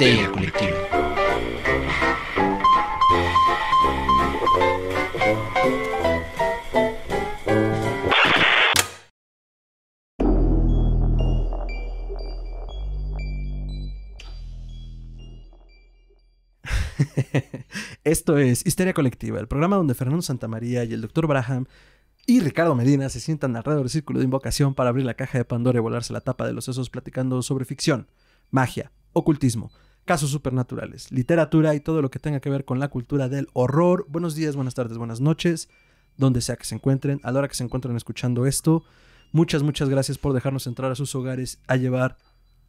Histeria Colectiva Esto es Histeria Colectiva, el programa donde Fernando Santamaría y el Dr. Braham y Ricardo Medina se sientan alrededor del círculo de invocación para abrir la caja de Pandora y volarse la tapa de los sesos platicando sobre ficción, magia, ocultismo, casos supernaturales, literatura y todo lo que tenga que ver con la cultura del horror. Buenos días, buenas tardes, buenas noches, donde sea que se encuentren, a la hora que se encuentren escuchando esto. Muchas, muchas gracias por dejarnos entrar a sus hogares a llevar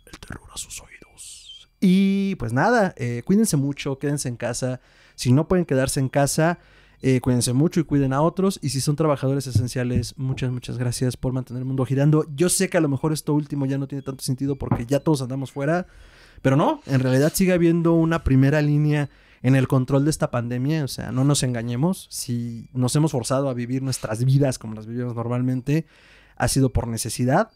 el terror a sus oídos. Y pues nada, eh, cuídense mucho, quédense en casa. Si no pueden quedarse en casa, eh, cuídense mucho y cuiden a otros. Y si son trabajadores esenciales, muchas, muchas gracias por mantener el mundo girando. Yo sé que a lo mejor esto último ya no tiene tanto sentido porque ya todos andamos fuera, pero no, en realidad sigue habiendo una primera línea en el control de esta pandemia. O sea, no nos engañemos. Si nos hemos forzado a vivir nuestras vidas como las vivimos normalmente, ha sido por necesidad,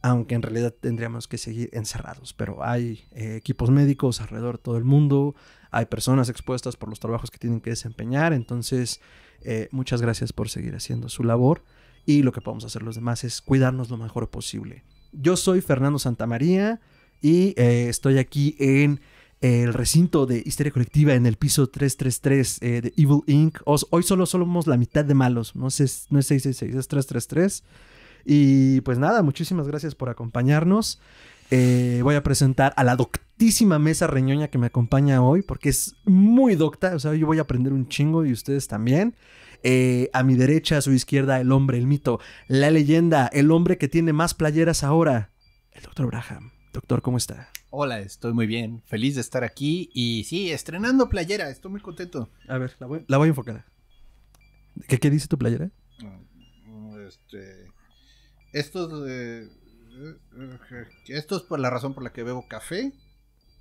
aunque en realidad tendríamos que seguir encerrados. Pero hay eh, equipos médicos alrededor de todo el mundo, hay personas expuestas por los trabajos que tienen que desempeñar. Entonces, eh, muchas gracias por seguir haciendo su labor. Y lo que podemos hacer los demás es cuidarnos lo mejor posible. Yo soy Fernando Santamaría y eh, estoy aquí en el recinto de Histeria Colectiva en el piso 333 eh, de Evil Inc. Hoy solo somos la mitad de malos, no es, no 666, es 333. Y pues nada, muchísimas gracias por acompañarnos. Eh, voy a presentar a la doctísima mesa reñoña que me acompaña hoy, porque es muy docta, o sea, yo voy a aprender un chingo y ustedes también. a mi derecha, a su izquierda, el hombre, el mito, la leyenda, el hombre que tiene más playeras ahora, el doctor Braham. Doctor, ¿cómo está? Hola, estoy muy bien, feliz de estar aquí y sí, estrenando playera, estoy muy contento. A ver, la voy, a enfocar. ¿Qué, dice tu playera? Mm, este, esto eh, es por la razón por la que bebo café,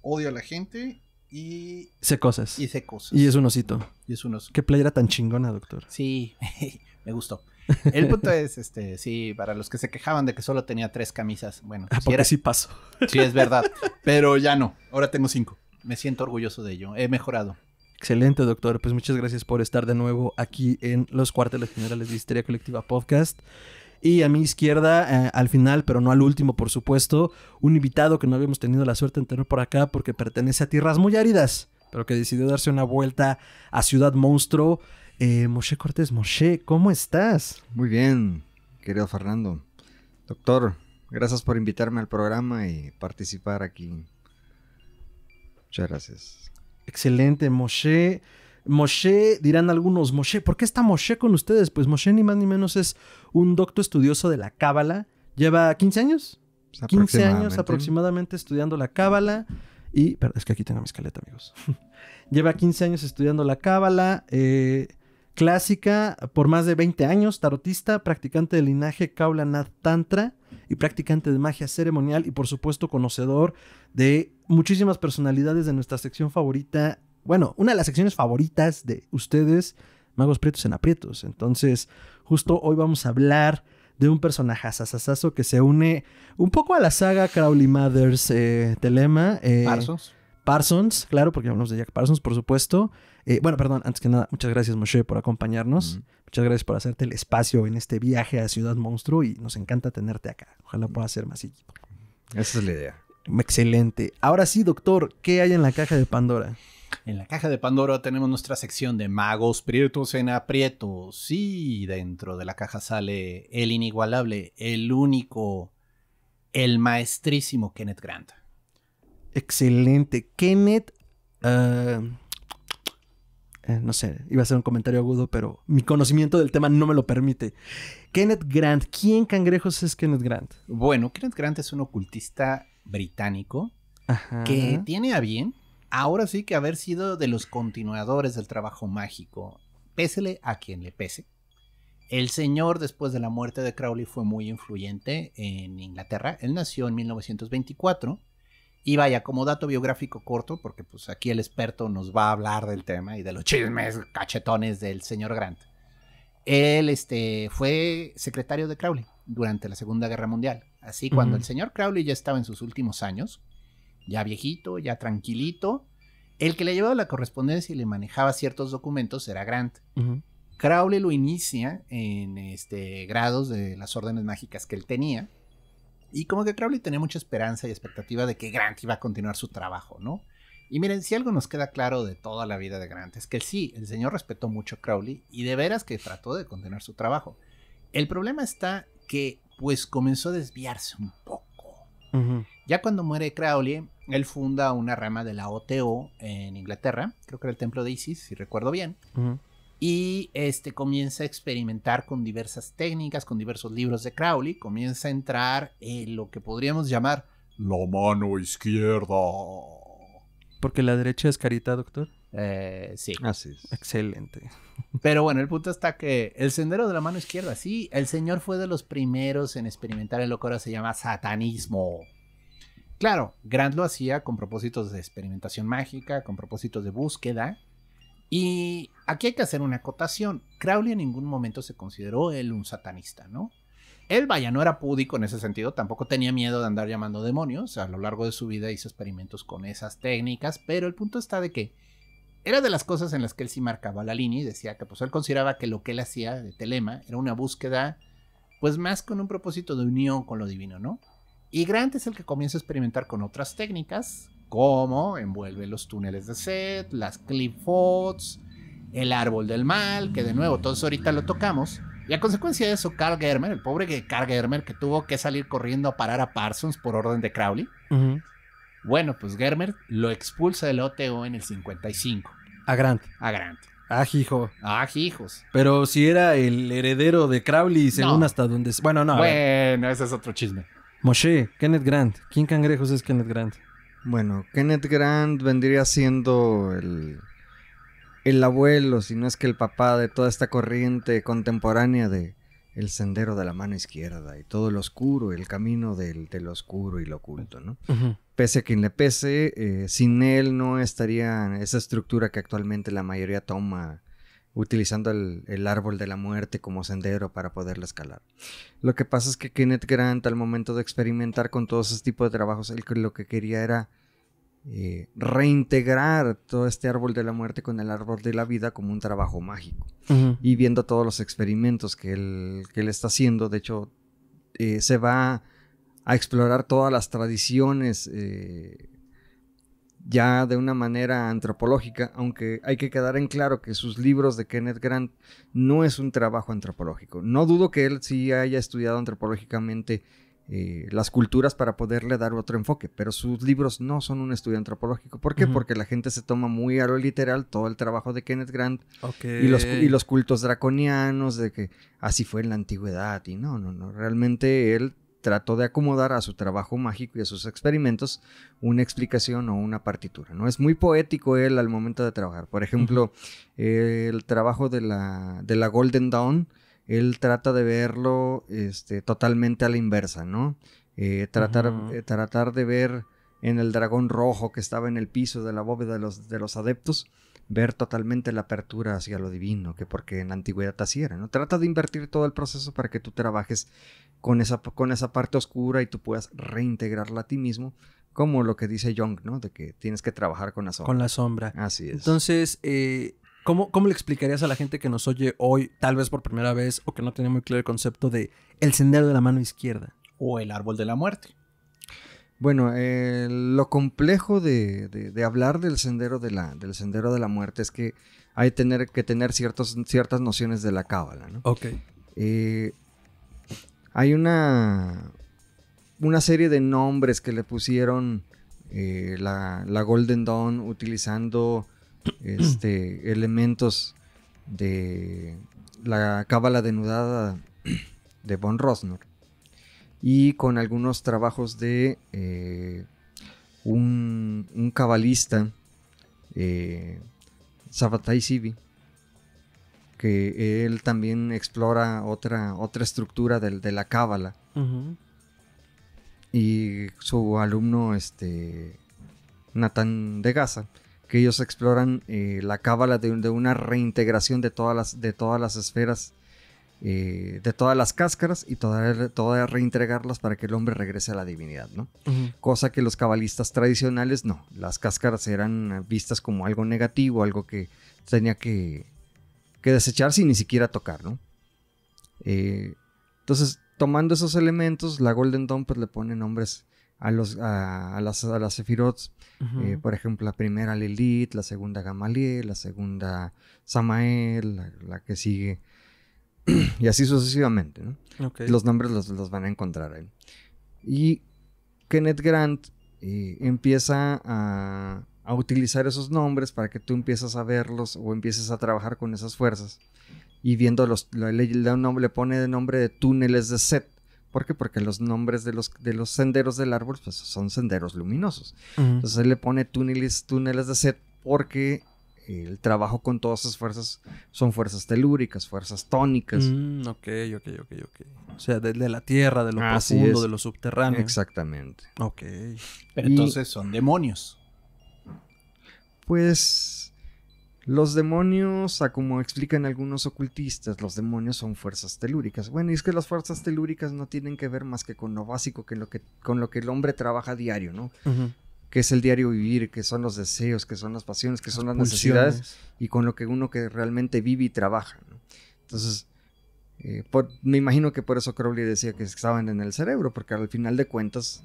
odio a la gente y... Sé cosas. Y sé cosas. Y es un osito. Y es un osito. Qué playera tan chingona, doctor. Sí, me gustó. El punto es, este, sí, para los que se quejaban de que solo tenía tres camisas, bueno. Ah, sí paso. Sí, es verdad. Pero ya no, ahora tengo cinco. Me siento orgulloso de ello, he mejorado. Excelente, doctor. Pues muchas gracias por estar de nuevo aquí en los cuarteles generales de Historia Colectiva Podcast. Y a mi izquierda, eh, al final, pero no al último, por supuesto, un invitado que no habíamos tenido la suerte de tener por acá porque pertenece a tierras muy áridas, pero que decidió darse una vuelta a Ciudad Monstruo eh, Moshe Cortés, Moshe, ¿cómo estás? Muy bien, querido Fernando. Doctor, gracias por invitarme al programa y participar aquí. Muchas gracias. Excelente, Moshe. Moshe, dirán algunos, Moshe, ¿por qué está Moshe con ustedes? Pues Moshe ni más ni menos es un docto estudioso de la Cábala. Lleva 15 años. 15 pues años aproximadamente estudiando la Cábala. Y, pero es que aquí tengo mi escaleta, amigos. Lleva 15 años estudiando la Cábala. Eh, clásica por más de 20 años, tarotista, practicante del linaje Kaula Nath Tantra y practicante de magia ceremonial y por supuesto conocedor de muchísimas personalidades de nuestra sección favorita, bueno, una de las secciones favoritas de ustedes, Magos Prietos en Aprietos. Entonces, justo hoy vamos a hablar de un personaje asasasazo que se une un poco a la saga Crowley Mothers eh, Telema. Eh, Parsons. Parsons, claro, porque hablamos de Jack Parsons, por supuesto. Eh, bueno, perdón, antes que nada, muchas gracias Moshe por acompañarnos. Muchas gracias por hacerte el espacio en este viaje a Ciudad Monstruo y nos encanta tenerte acá. Ojalá pueda ser más equipo. Esa es la idea. Excelente. Ahora sí, doctor, ¿qué hay en la caja de Pandora? En la caja de Pandora tenemos nuestra sección de magos prietos en aprietos. Sí, dentro de la caja sale el inigualable, el único, el maestrísimo Kenneth Grant. Excelente. Kenneth, ah, eh, no sé, iba a ser un comentario agudo, pero mi conocimiento del tema no me lo permite. Kenneth Grant, ¿quién cangrejos es Kenneth Grant? Bueno, Kenneth Grant es un ocultista británico que tiene a bien, ahora sí que haber sido de los continuadores del trabajo mágico, pésele a quien le pese. El señor, después de la muerte de Crowley, fue muy influyente en Inglaterra. Él nació en 1924 y vaya, como dato biográfico corto, porque pues aquí el experto nos va a hablar del tema y de los chismes cachetones del señor Grant. Él este, fue secretario de Crowley durante la Segunda Guerra Mundial. Así, cuando el señor Crowley ya estaba en sus últimos años, ya viejito, ya tranquilito, el que le llevaba la correspondencia y le manejaba ciertos documentos era Grant. Crowley lo inicia en este, grados de las órdenes mágicas que él tenía y como que Crowley tenía mucha esperanza y expectativa de que Grant iba a continuar su trabajo, ¿no? Y miren, si algo nos queda claro de toda la vida de Grant es que sí, el señor respetó mucho a Crowley y de veras que trató de continuar su trabajo. El problema está que pues comenzó a desviarse un poco. Ya cuando muere Crowley, él funda una rama de la OTO en Inglaterra, creo que era el templo de Isis, si recuerdo bien y este comienza a experimentar con diversas técnicas, con diversos libros de Crowley, comienza a entrar en lo que podríamos llamar la mano izquierda. Porque la derecha es carita, doctor. Eh, sí. Así es. Excelente. Pero bueno, el punto está que el sendero de la mano izquierda, sí, el señor fue de los primeros en experimentar en lo que ahora se llama satanismo. Claro, Grant lo hacía con propósitos de experimentación mágica, con propósitos de búsqueda, y aquí hay que hacer una acotación. Crowley en ningún momento se consideró él un satanista, ¿no? Él, vaya, no era púdico en ese sentido, tampoco tenía miedo de andar llamando demonios. A lo largo de su vida hizo experimentos con esas técnicas, pero el punto está de que era de las cosas en las que él sí marcaba la línea y decía que pues él consideraba que lo que él hacía de telema era una búsqueda pues más con un propósito de unión con lo divino, ¿no? Y Grant es el que comienza a experimentar con otras técnicas como envuelve los túneles de set, las cliff el árbol del mal, que de nuevo todos ahorita lo tocamos. Y a consecuencia de eso, Carl Germer, el pobre Carl Germer que tuvo que salir corriendo a parar a Parsons por orden de Crowley, bueno, pues Germer lo expulsa del OTO en el 55. A Grant. A Grant. Ah, hijo. Ah, hijos. Pero si era el heredero de Crowley, según hasta donde... Bueno, no. Bueno, ese es otro chisme. Moshe, Kenneth Grant. ¿Quién cangrejos es Kenneth Grant? Bueno, Kenneth Grant vendría siendo el, el abuelo, si no es que el papá de toda esta corriente contemporánea de el sendero de la mano izquierda y todo lo oscuro, el camino del, del oscuro y lo oculto, ¿no? Pese a quien le pese, eh, sin él no estaría esa estructura que actualmente la mayoría toma utilizando el, árbol de la muerte como sendero para poderla escalar. Lo que pasa es que Kenneth Grant al momento de experimentar con todo ese tipo de trabajos, él lo que quería era eh, reintegrar todo este árbol de la muerte con el árbol de la vida como un trabajo mágico. Y viendo todos los experimentos que él, está haciendo, de hecho, eh, se va a explorar todas las tradiciones eh, ya de una manera antropológica, aunque hay que quedar en claro que sus libros de Kenneth Grant no es un trabajo antropológico. No dudo que él sí haya estudiado antropológicamente eh, las culturas para poderle dar otro enfoque, pero sus libros no son un estudio antropológico. ¿Por qué? Porque la gente se toma muy a lo literal todo el trabajo de Kenneth Grant y, los, y los cultos draconianos, de que así fue en la antigüedad, y no, no, no, realmente él trató de acomodar a su trabajo mágico y a sus experimentos una explicación o una partitura. ¿no? Es muy poético él al momento de trabajar. Por ejemplo, el trabajo de la, de la Golden Dawn, él trata de verlo este, totalmente a la inversa, ¿no? Eh, tratar, eh, tratar de ver en el dragón rojo que estaba en el piso de la bóveda de los, de los adeptos, ver totalmente la apertura hacia lo divino, que porque en la antigüedad así era, ¿no? Trata de invertir todo el proceso para que tú trabajes con esa, con esa parte oscura y tú puedas reintegrarla a ti mismo, como lo que dice Jung, ¿no? De que tienes que trabajar con la sombra. Con la sombra. Así es. Entonces, eh, ¿cómo, le explicarías a la gente que nos oye hoy, tal vez por primera vez, o que no tiene muy claro el concepto de el sendero de la mano izquierda? O el árbol de la muerte. Bueno, eh, lo complejo de, hablar del sendero de la, del sendero de la muerte es que hay tener, que tener ciertas nociones de la cábala, ¿no? Ok. Eh, hay una, una serie de nombres que le pusieron eh, la, la, Golden Dawn utilizando este, elementos de la cábala denudada de Von Rosner y con algunos trabajos de eh, un, cabalista, eh, Sabbatai que él también explora otra, otra estructura de, de la cábala. Y su alumno, este, Natán de Gaza, que ellos exploran eh, la cábala de, una reintegración de todas las, de todas las esferas, eh, de todas las cáscaras y todas toda reintegrarlas para que el hombre regrese a la divinidad, ¿no? Cosa que los cabalistas tradicionales no, las cáscaras eran vistas como algo negativo, algo que tenía que que desechar sin ni siquiera tocar, ¿no? Eh, entonces, tomando esos elementos, la Golden Dawn pues le pone nombres a, los, a, las, a eh, por ejemplo, la primera Lilith, la segunda Gamaliel, la segunda Samael, la, que sigue. y así sucesivamente, ¿no? Los nombres los, van a encontrar ahí. Y Kenneth Grant eh, empieza a, a utilizar esos nombres para que tú empieces a verlos o empieces a trabajar con esas fuerzas. Y viendo los, le, le pone de nombre de túneles de set. ¿Por qué? Porque los nombres de los, de los senderos del árbol pues, son senderos luminosos. Entonces él le pone túneles, túneles de set porque el trabajo con todas esas fuerzas son fuerzas telúricas, fuerzas tónicas. Mm, ok, ok, ok, ok. O sea, de, la tierra, de lo profundo, de lo subterráneo. Exactamente. Ok. entonces son demonios. Pues los demonios, como explican algunos ocultistas, los demonios son fuerzas telúricas. Bueno, y es que las fuerzas telúricas no tienen que ver más que con lo básico, que, lo con lo que el hombre trabaja diario, ¿no? Que es el diario vivir, que son los deseos, que son las pasiones, que son las necesidades y con lo que uno que realmente vive y trabaja. ¿no? Entonces, eh, me imagino que por eso Crowley decía que estaban en el cerebro, porque al final de cuentas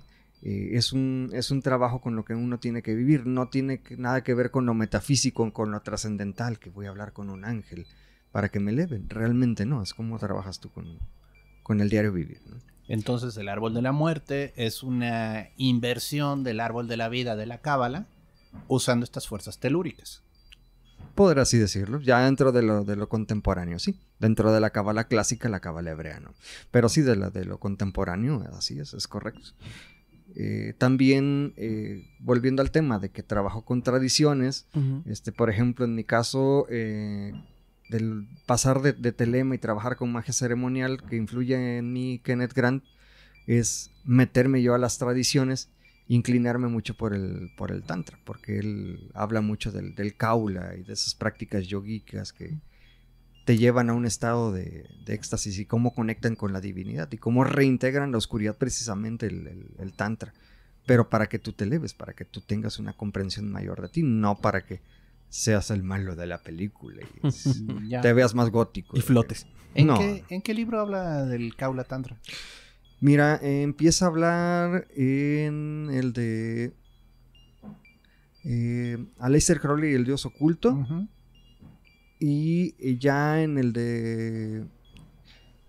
eh, es, un, trabajo con lo que uno tiene que vivir, no tiene nada que ver con lo metafísico, con lo trascendental, que voy a hablar con un ángel para que me eleven, realmente no, es como trabajas tú con, el diario vivir. Entonces el árbol de la muerte es una inversión del árbol de la vida de la cábala usando estas fuerzas telúricas. podría así decirlo, ya dentro de lo, contemporáneo, sí. Dentro de la cábala clásica, la cábala hebrea, Pero sí de, la, de lo contemporáneo, así es, es correcto. Eh, también, eh, volviendo al tema de que trabajo con tradiciones, este, por ejemplo, en mi caso, eh, del pasar de, telema y trabajar con magia ceremonial que influye en mí, Kenneth Grant, es meterme yo a las tradiciones, inclinarme mucho por el, por el tantra, porque él habla mucho del, del kaula y de esas prácticas yogicas que, te llevan a un estado de, éxtasis y cómo conectan con la divinidad y cómo reintegran la oscuridad precisamente el, tantra. Pero para que tú te leves para que tú tengas una comprensión mayor de ti, no para que seas el malo de la película y te veas más gótico. Y flotes. ¿En, qué, libro habla del Kaula Tantra? Mira, empieza a hablar en el de eh, Aleister Crowley y el dios oculto. Y eh, ya en el de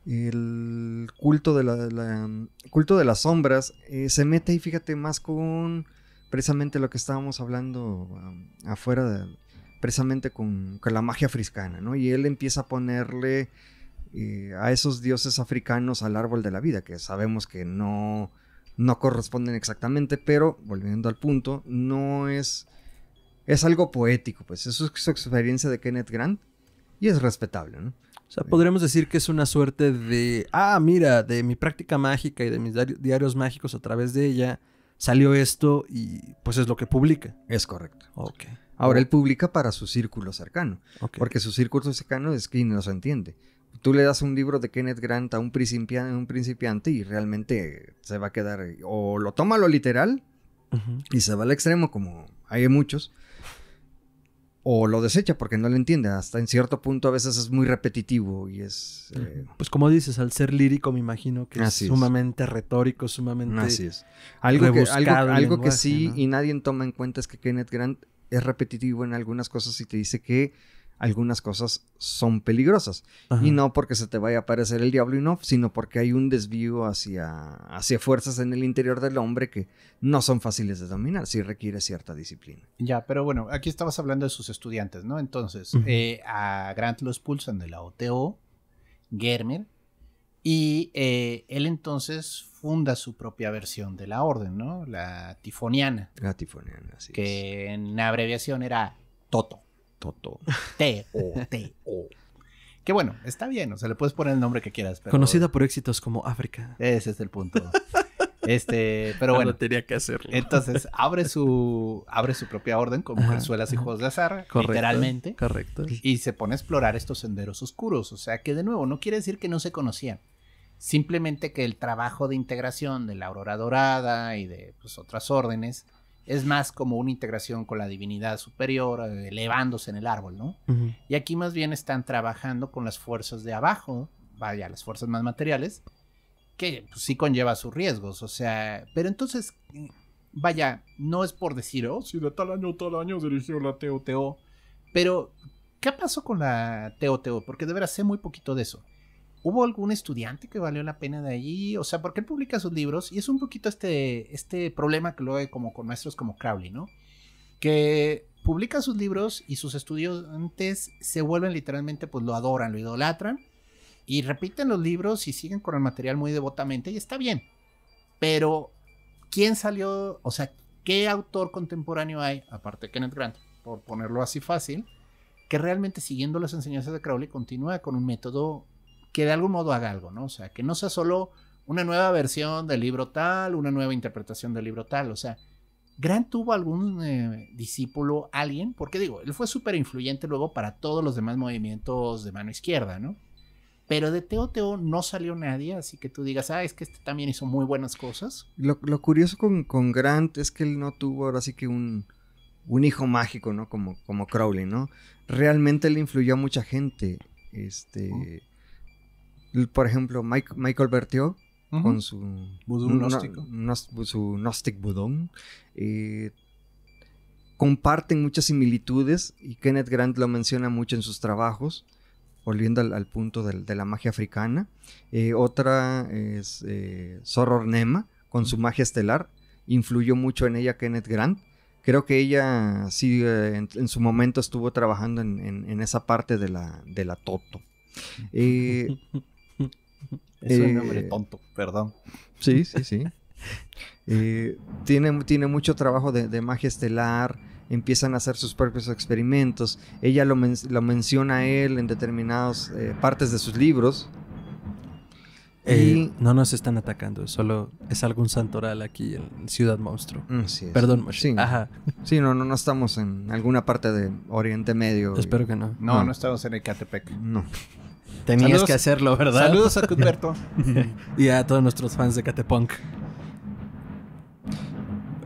el culto de mm, culto de las sombras eh, se mete ahí, fíjate más con precisamente lo que estábamos hablando afuera precisamente con, la magia africana. ¿no? Y él empieza a ponerle eh, a esos dioses africanos al árbol de la vida, que sabemos que no, no corresponden exactamente, pero volviendo al punto, no es es algo poético, pues eso es su experiencia de Kenneth Grant y es respetable, ¿no? O sea, podríamos decir que es una suerte de, ah, mira, de mi práctica mágica y de mis diarios mágicos a través de ella salió esto y pues es lo que publica. Es correcto. Ok. Ahora él publica para su círculo cercano, porque su círculo cercano es quien se entiende. Tú le das un libro de Kenneth Grant a un principiante, y realmente se va a quedar o lo toma lo literal y se va al extremo como hay muchos, o lo desecha porque no lo entiende. Hasta en cierto punto a veces es muy repetitivo y es... Eh, pues como dices, al ser lírico me imagino que es sumamente retórico, sumamente... Así es. Algo que, algo, que sí y nadie toma en cuenta es que Kenneth Grant es repetitivo en algunas cosas y te dice que algunas cosas son peligrosas. Y no porque se te vaya a aparecer el diablo y no, sino porque hay un desvío hacia, hacia fuerzas en el interior del hombre que no son fáciles de dominar, si requiere cierta disciplina. Ya, pero bueno, aquí estabas hablando de sus estudiantes, ¿no? Entonces, eh, a Grant los expulsan de la OTO, Germer, y eh, él entonces funda su propia versión de la orden, ¿no? La tifoniana. La tifoniana, sí. Que en abreviación era Toto. Toto. T-O-T-O. Que bueno, está bien, o sea, le puedes poner el nombre que quieras. Conocida por éxitos como África. Ese es el punto. Este, pero bueno. No tenía que hacerlo. Entonces, abre su, abre su propia orden como mujerzuelas y juegos de azar, correcto, literalmente. Correcto. Y se pone a explorar estos senderos oscuros. O sea que, de nuevo, no quiere decir que no se conocían. Simplemente que el trabajo de integración de la Aurora Dorada y de pues, otras órdenes es más como una integración con la divinidad superior, elevándose en el árbol, ¿no? Y aquí más bien están trabajando con las fuerzas de abajo, vaya, las fuerzas más materiales, que pues, sí conlleva sus riesgos, o sea, pero entonces, vaya, no es por decir, oh, si de tal año a tal año dirigió la TOTO, pero ¿qué pasó con la TOTO? Porque de veras sé muy poquito de eso. ¿Hubo algún estudiante que valió la pena de allí? O sea, porque él publica sus libros y es un poquito este, este problema que luego hay como con maestros como Crowley, ¿no? Que publica sus libros y sus estudiantes se vuelven literalmente, pues lo adoran, lo idolatran y repiten los libros y siguen con el material muy devotamente y está bien. Pero, ¿quién salió? O sea, ¿qué autor contemporáneo hay, aparte de Kenneth Grant, por ponerlo así fácil, que realmente siguiendo las enseñanzas de Crowley continúa con un método que de algún modo haga algo, ¿no? O sea, que no sea solo una nueva versión del libro tal, una nueva interpretación del libro tal, o sea, Grant tuvo algún eh, discípulo, alguien, porque digo, él fue súper influyente luego para todos los demás movimientos de mano izquierda, ¿no? Pero de Teo Teo no salió nadie, así que tú digas, ah, es que este también hizo muy buenas cosas. Lo, curioso con, Grant es que él no tuvo ahora sí que un, hijo mágico, ¿no? Como, como Crowley, ¿no? Realmente él influyó a mucha gente. Este. Por ejemplo, Michael Bertio, con su. su Gnostic Budón. Eh, comparten muchas similitudes y Kenneth Grant lo menciona mucho en sus trabajos, volviendo al, punto de, la magia africana. Eh, otra es eh, Zorro Nema, con su magia estelar, influyó mucho en ella Kenneth Grant. Creo que ella sí en, su momento estuvo trabajando en, esa parte de la, de la Toto. Es un nombre eh, tonto, perdón. Sí, sí, sí. Eh, tiene, tiene, mucho trabajo de, magia estelar, empiezan a hacer sus propios experimentos. Ella lo, menciona a él en determinadas eh, partes de sus libros. y... No nos están atacando, solo es algún santoral aquí en Ciudad Monstruo. Mm, perdón, Sí. Ajá. sí, no, no, no estamos en alguna parte de Oriente Medio. Espero que no. No, no, estamos en Ecatepec. No. Tenías que hacerlo, ¿verdad? Saludos a Cuthberto. y a todos nuestros fans de Catepunk.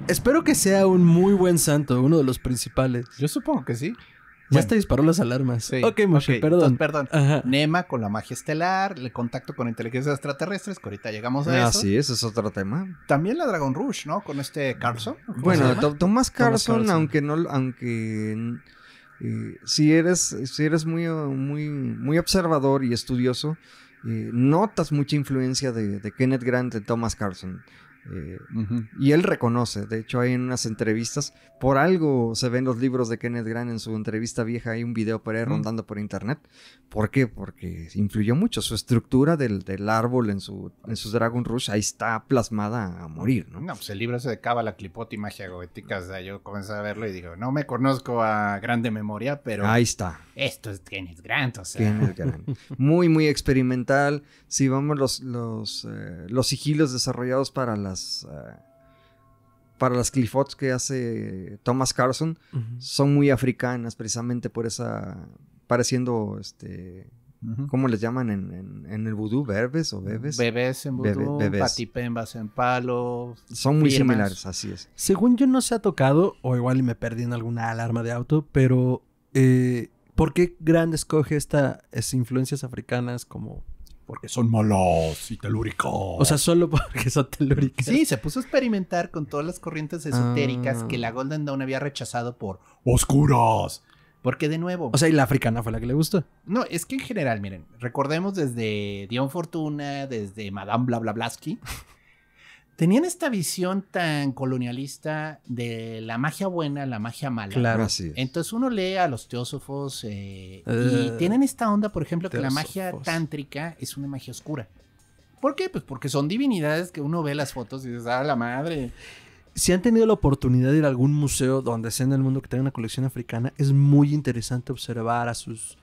Espero que sea un muy buen santo, uno de los principales. Yo supongo que sí. Ya te disparó las alarmas. Sí. Ok, perdón. perdón. Nema con la magia estelar, el contacto con inteligencias extraterrestres, que ahorita llegamos a ah, eso. Ah, sí, ese es otro tema. También la Dragon Rush, ¿no? Con este Carlson. Bueno, Tomás Carlson. aunque no, aunque eh, si, eres, si eres muy, muy, muy observador y estudioso, eh, notas mucha influencia de, de, Kenneth Grant, de Thomas Carson. Eh, y él reconoce, de hecho hay en unas entrevistas, por algo se ven los libros de Kenneth Grant en su entrevista vieja, hay un video por ahí rondando por internet. ¿Por qué? Porque influyó mucho su estructura del, del árbol en, su, en sus Dragon Rush, ahí está plasmada a morir, ¿no? pues el libro ese de Cábala, Clipot y Magia Goética, yo comencé a verlo y digo, no me conozco a grande memoria, pero... Ahí está. Esto es Kenneth Grant, o sea. Kenneth Grant. muy, muy experimental. Si vamos los, los, eh, los sigilos desarrollados para la eh, para las clifots que hace Thomas Carson son muy africanas precisamente por esa pareciendo este ¿Cómo les llaman en, el vudú? ¿Bebes o bebes? Bebés en vudú, patipembas en palos Son muy similares, así es. Según yo no se ha tocado, o igual me perdí en alguna alarma de auto, pero eh, ¿por qué Grande escoge estas influencias africanas como porque son malos y telúricos. O sea, solo porque son telúricos. Sí, se puso a experimentar con todas las corrientes esotéricas que la ah. Golden Dawn había rechazado por oscuras. Porque de nuevo. O sea, y la africana fue la que le gustó. No, es que en general, miren, recordemos desde Dion Fortuna, desde Madame Bla Bla Blasky tenían esta visión tan colonialista de la magia buena, la magia mala. Claro, sí. Entonces uno lee a los teósofos eh, y eh, tienen esta onda, por ejemplo, que la magia tántrica es una magia oscura. ¿Por qué? Pues porque son divinidades que uno ve las fotos y dices, ah, la madre. Si han tenido la oportunidad de ir a algún museo donde sea en el mundo que tenga una colección africana, es muy interesante observar a sus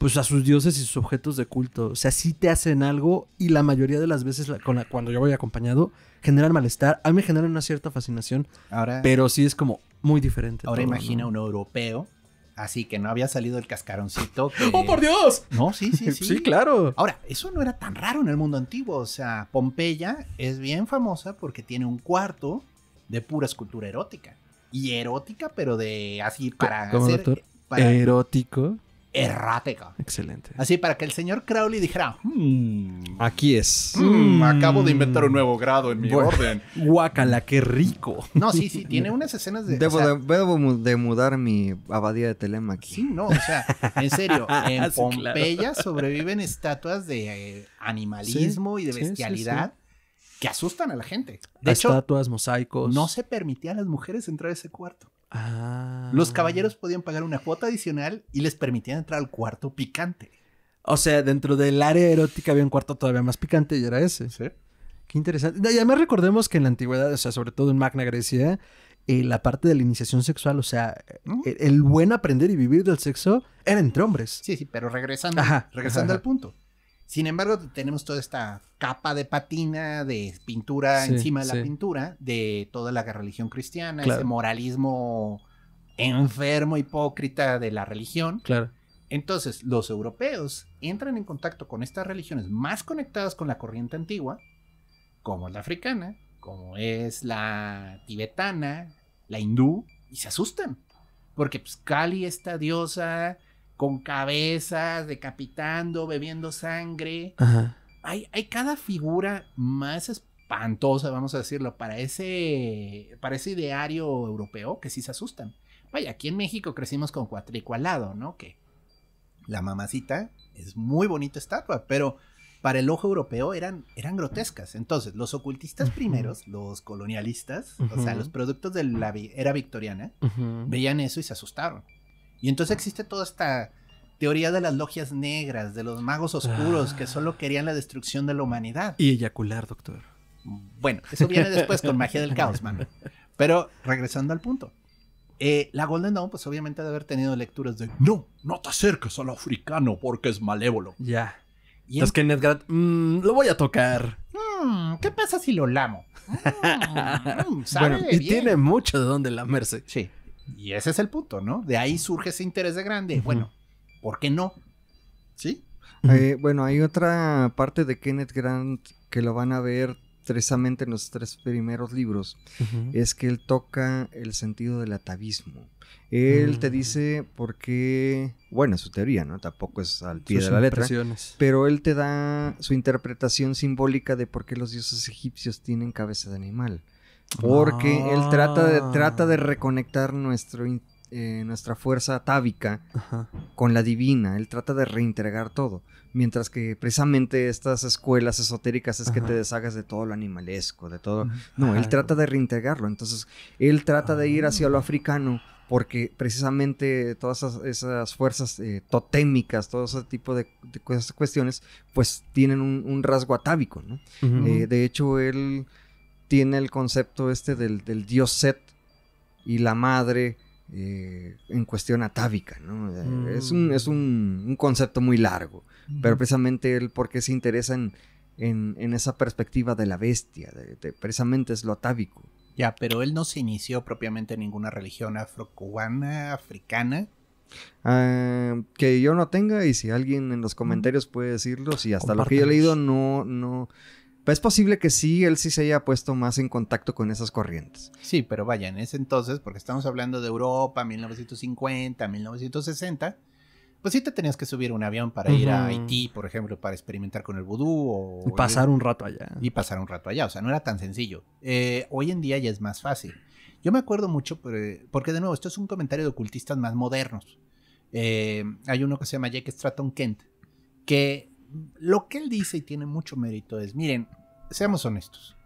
pues a sus dioses y sus objetos de culto. O sea, sí te hacen algo y la mayoría de las veces con cuando yo voy acompañado generan malestar. A mí me generan una cierta fascinación, ahora, pero sí es como muy diferente. Ahora imagina un europeo, así que no había salido el cascaroncito. ¡Oh, por Dios! No, sí, sí, sí. sí, claro. Ahora, eso no era tan raro en el mundo antiguo. O sea, Pompeya es bien famosa porque tiene un cuarto de pura escultura erótica. Y erótica, pero de así para hacer... Para... Erótico errática. Excelente. Así para que el señor Crowley dijera, hmm, aquí es. Hmm, hmm. acabo de inventar un nuevo grado en mi orden. Guácala, qué rico. No, sí, sí, tiene unas escenas de... Debo, de, mudar mi abadía de Telema aquí. Sí, no, o sea, en serio, en Pompeya sobreviven estatuas de eh, animalismo y de bestialidad. que asustan a la gente. De hecho, estatuas, mosaicos. No se permitía a las mujeres entrar a ese cuarto. Ah. Los caballeros podían pagar una cuota adicional y les permitían entrar al cuarto picante. O sea, dentro del área erótica había un cuarto todavía más picante y era ese. Sí. Qué interesante. Y además recordemos que en la antigüedad, o sea, sobre todo en Magna Grecia, eh, la parte de la iniciación sexual, o sea, e-, el, buen aprender y vivir del sexo era entre hombres. Sí, sí, pero regresando, regresando al punto. Sin embargo, tenemos toda esta capa de patina, de pintura encima de la pintura, de toda la religión cristiana, ese moralismo enfermo, hipócrita de la religión. Claro. Entonces, los europeos entran en contacto con estas religiones más conectadas con la corriente antigua, como es la africana, como es la tibetana, la hindú, y se asustan. Porque pues Kali, esta diosa con cabezas, decapitando, bebiendo sangre. Hay, cada figura más espantosa, vamos a decirlo, para ese, para ese ideario europeo que sí se asustan. Vaya, aquí en México crecimos con cuatricualado, ¿no? Que la mamacita es muy bonita estatua, pero para el ojo europeo eran, eran grotescas. Entonces, los ocultistas primeros, los colonialistas, o sea, los productos de la era victoriana, veían eso y se asustaron. Y entonces existe toda esta teoría de las logias negras, de los magos oscuros que ah. solo querían la destrucción de la humanidad. Y eyacular, doctor. Bueno, eso viene después con magia del caos, mano. Pero regresando al punto. Eh, la Golden Dawn, pues obviamente de haber tenido lecturas de no, no te acerques al africano porque es malévolo. Ya. y es que mm, lo voy a tocar. Mm, ¿Qué pasa si lo lamo? Mm, bueno, y tiene mucho de dónde lamerse. Sí. Y ese es el punto, ¿no? De ahí surge ese interés de grande. Bueno, ¿por qué no? ¿Sí? Eh, bueno, hay otra parte de Kenneth Grant que lo van a ver tresamente en los tres primeros libros, es que él toca el sentido del atavismo. Él te mm. dice por qué, bueno, su teoría, ¿no? Tampoco es al pie de la letra, pero él te da su interpretación simbólica de por qué los dioses egipcios tienen cabeza de animal. Porque él trata de, ah. trata de reconectar nuestro, eh, nuestra fuerza atávica con la divina. Él trata de reintegrar todo. Mientras que precisamente estas escuelas esotéricas es que te deshagas de todo lo animalesco, de todo. No, él trata de reintegrarlo. Entonces, él trata de ir hacia lo ah. africano porque precisamente todas esas, fuerzas eh, totémicas, todo ese tipo de, cuestiones, pues tienen un, rasgo atávico, ¿no? Eh, de hecho, él tiene el concepto este del, dios Set y la madre eh, en cuestión atávica. ¿no? Mm. Es, un, concepto muy largo, pero precisamente él porque se interesa en, en, esa perspectiva de la bestia, precisamente es lo atávico. Ya, pero él no se inició propiamente en ninguna religión afrocubana, africana. Ah, que yo no tenga y si alguien en los comentarios puede decirlo, si hasta lo que yo he leído no, no, pues, es posible que sí, él sí se haya puesto más en contacto con esas corrientes. Sí, pero vaya, en ese entonces, porque estamos hablando de Europa, 1950, 1960, pues sí te tenías que subir un avión para ir a Haití, por ejemplo, para experimentar con el vudú o... Y pasar un rato allá. Y pasar un rato allá, o sea, no era tan sencillo. Eh, hoy en día ya es más fácil. Yo me acuerdo mucho, eh, porque de nuevo, esto es un comentario de ocultistas más modernos. Eh, hay uno que se llama Jake Stratton Kent, que lo que él dice y tiene mucho mérito es, miren, seamos honestos,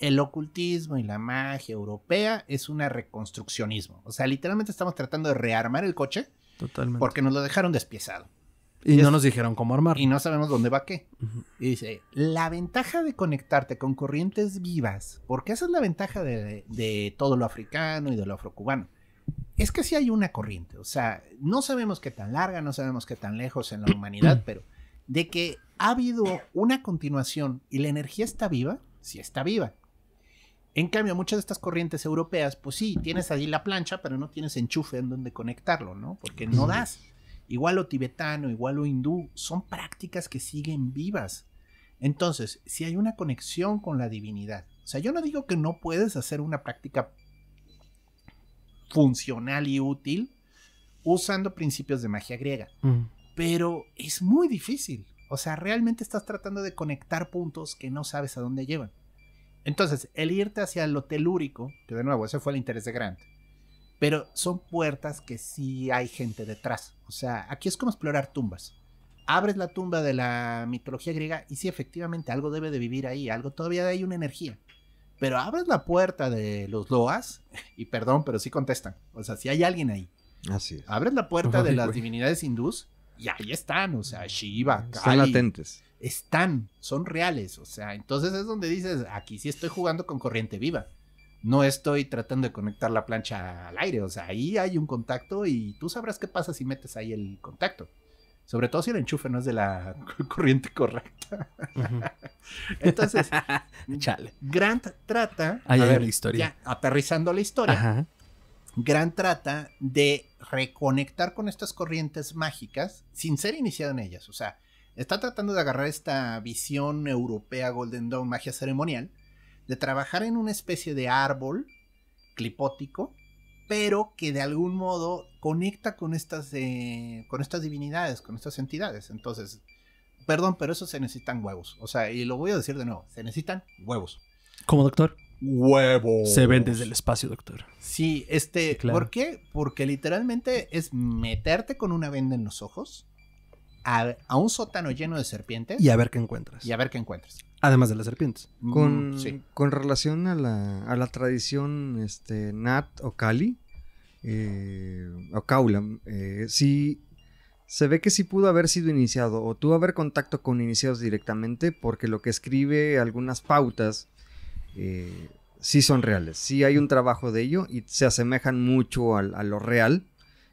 el ocultismo y la magia europea es un reconstruccionismo. O sea, literalmente estamos tratando de rearmar el coche. Porque nos lo dejaron despiezado. Y, no nos dijeron cómo armar. Y no sabemos dónde va qué. Y dice, la ventaja de conectarte con corrientes vivas, porque esa es la ventaja de, de todo lo africano y de lo afrocubano, es que sí hay una corriente. O sea, no sabemos qué tan larga, no sabemos qué tan lejos en la humanidad, pero de que ha habido una continuación y la energía está viva, sí está viva. En cambio, muchas de estas corrientes europeas, pues sí, tienes allí la plancha, pero no tienes enchufe en donde conectarlo, ¿no? Porque no das. Igual lo tibetano, igual lo hindú, son prácticas que siguen vivas. Entonces, si hay una conexión con la divinidad, o sea, yo no digo que no puedes hacer una práctica funcional y útil usando principios de magia griega pero es muy difícil. O sea, realmente estás tratando de conectar puntos que no sabes a dónde llevan. Entonces, el irte hacia lo telúrico, que de nuevo, ese fue el interés de Grant, pero son puertas que sí hay gente detrás. O sea, aquí es como explorar tumbas. Abres la tumba de la mitología griega y sí, efectivamente, algo debe de vivir ahí, algo todavía hay una energía. Pero abres la puerta de los Loas y perdón, pero sí contestan. O sea, si sí hay alguien ahí. Así es. Abres la puerta de las divinidades hindús y ahí están, o sea, Shiva, Están latentes. Están, son reales, o sea, entonces es donde dices, aquí sí estoy jugando con corriente viva. No estoy tratando de conectar la plancha al aire, o sea, ahí hay un contacto y tú sabrás qué pasa si metes ahí el contacto. Sobre todo si el enchufe no es de la corriente correcta. Entonces, Chale. Grant trata. a ver, la historia. Ya, aterrizando la historia. Grant trata de reconectar con estas corrientes mágicas sin ser iniciado en ellas. O sea, está tratando de agarrar esta visión europea Golden Dawn, magia ceremonial, de trabajar en una especie de árbol clipótico, pero que de algún modo conecta con estas, eh, con estas divinidades, con estas entidades. Entonces, perdón, pero eso se necesitan huevos. O sea, y lo voy a decir de nuevo, se necesitan huevos. Como doctor huevo. Se ven desde el espacio, doctor. Sí, este, ¿por qué? Porque literalmente es meterte con una venda en los ojos a, un sótano lleno de serpientes. Y a ver qué encuentras. Y a ver qué encuentras. Además de las serpientes. Mm, con, relación a la, tradición este, Nat o Cali, eh, o Kaulam, eh, se ve que sí pudo haber sido iniciado o tuvo haber contacto con iniciados directamente porque lo que escribe algunas pautas eh, sí son reales, sí hay un trabajo de ello y se asemejan mucho a, lo real,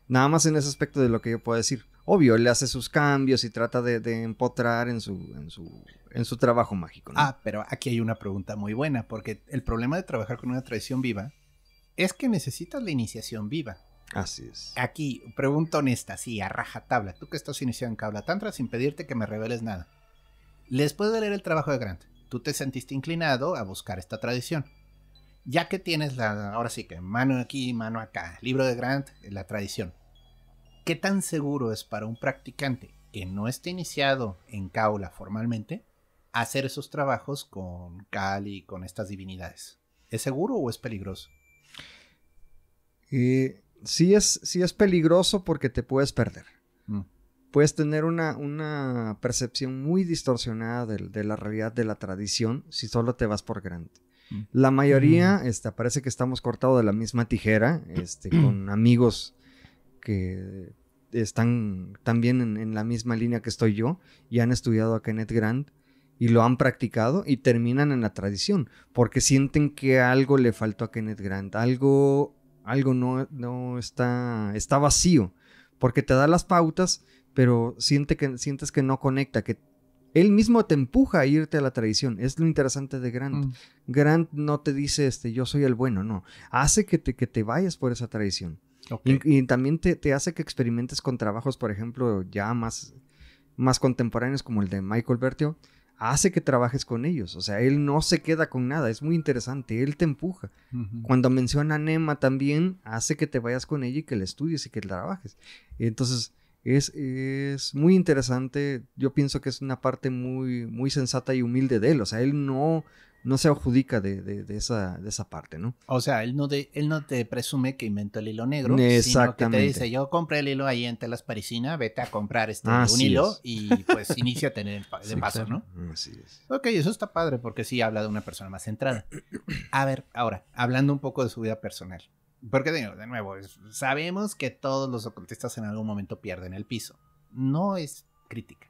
nada más en ese aspecto de lo que yo puedo decir. Obvio, él le hace sus cambios y trata de, empotrar en su, su, en su trabajo mágico. Ah, pero aquí hay una pregunta muy buena, porque el problema de trabajar con una tradición viva es que necesitas la iniciación viva. Así es. Aquí, pregunta honesta, sí, a rajatabla. Tú que estás iniciando en Cabla Tantra sin pedirte que me reveles nada. ¿les puedo leer el trabajo de Grant, tú te sentiste inclinado a buscar esta tradición. Ya que tienes la, ahora sí que mano aquí, mano acá, libro de Grant, eh, la tradición. ¿Qué tan seguro es para un practicante que no esté iniciado en Kaula formalmente hacer esos trabajos con Kali, con estas divinidades? ¿Es seguro o es peligroso? Eh, sí, es, sí es peligroso porque te puedes perder. Mm puedes tener una, una percepción muy distorsionada de, la realidad de la tradición si solo te vas por grande. Mm. La mayoría, mm. este, parece que estamos cortados de la misma tijera, este, con amigos que están también en, en, la misma línea que estoy yo y han estudiado a Kenneth Grant y lo han practicado y terminan en la tradición porque sienten que algo le faltó a Kenneth Grant, algo, algo no, no está, está vacío porque te da las pautas, pero siente que, sientes que no conecta, que él mismo te empuja a irte a la tradición. Es lo interesante de Grant. Mm. Grant no te dice, este, yo soy el bueno, no. Hace que te, que te vayas por esa tradición. Y, también te, hace que experimentes con trabajos, por ejemplo, ya más, más contemporáneos como el de Michael Bertio. Hace que trabajes con ellos. O sea, él no se queda con nada. Es muy interesante. Él te empuja. Cuando menciona a Nema también, hace que te vayas con ella y que la estudies y que la trabajes. Entonces, es, muy interesante. Yo pienso que es una parte muy, muy sensata y humilde de él. O sea, él no, no se adjudica de, esa, esa parte, ¿no? O sea, él no, de él no te presume que inventó el hilo negro. Exactamente. Sino que te dice, yo compré el hilo ahí en Telas Parisina, vete a comprar este, ah, un hilo y pues inicia a tener de paso, ¿no? Ah, así es. Ok, eso está padre porque sí habla de una persona más centrada. A ver, ahora, hablando un poco de su vida personal. Porque de nuevo, sabemos que todos los ocultistas en algún momento pierden el piso. No es crítica.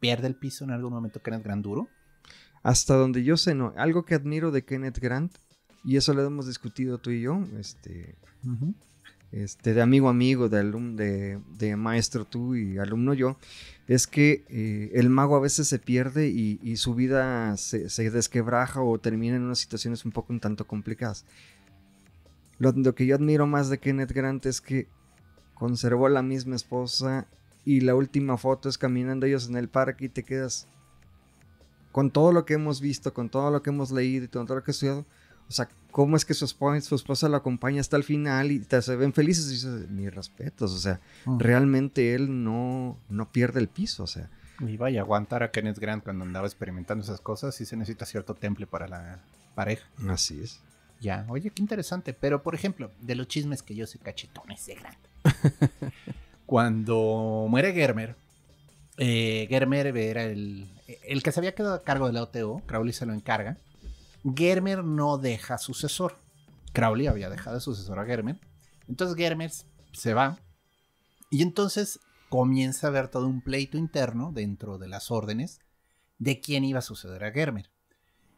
¿Pierde el piso en algún momento Kenneth Grant duro? Hasta donde yo sé, no. Algo que admiro de Kenneth Grant, y eso lo hemos discutido tú y yo, este, este de amigo a amigo, de, de, maestro tú y alumno yo, es que eh, el mago a veces se pierde y, su vida se desquebraja o termina en unas situaciones un poco un tanto complicadas. Lo, que yo admiro más de Kenneth Grant es que conservó a la misma esposa y la última foto es caminando ellos en el parque y te quedas con todo lo que hemos visto, con todo lo que hemos leído y todo lo que he estudiado. O sea, ¿cómo es que su esposa, lo acompaña hasta el final y te, se ven felices? Y dices, mis respetos, o sea, mm. realmente él no, no pierde el piso, o sea. Y vaya, aguantar a Kenneth Grant cuando andaba experimentando esas cosas, sí se necesita cierto temple para la pareja. Así es. Ya, oye, qué interesante. Pero, por ejemplo, de los chismes que yo sé cachetones de grande. Cuando muere Germer, eh, Germer era el, el que se había quedado a cargo de la OTO, Crowley se lo encarga. Germer no deja sucesor. Crowley había dejado de sucesor a Germer. Entonces Germer se va. Y entonces comienza a haber todo un pleito interno dentro de las órdenes de quién iba a suceder a Germer.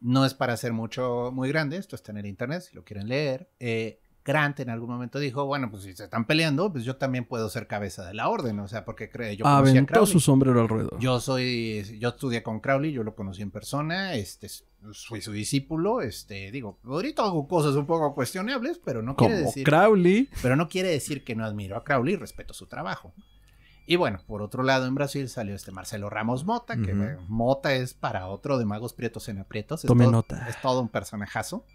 No es para hacer mucho, muy grande, esto está en el internet, si lo quieren leer. Eh, Grant en algún momento dijo, bueno, pues si se están peleando, pues yo también puedo ser cabeza de la orden, o sea, porque cree, yo conocí a Crowley. su sombrero al ruedo. Yo soy, yo estudié con Crowley, yo lo conocí en persona, este, soy su discípulo, este, digo, ahorita hago cosas un poco cuestionables, pero no quiere decir... Crowley. Pero no quiere decir que no admiro a Crowley, respeto su trabajo. Y bueno, por otro lado, en Brasil salió este Marcelo Ramos Mota, que Mota es para otro de Magos Prietos en Aprietos. Tome nota. Es todo un personajazo.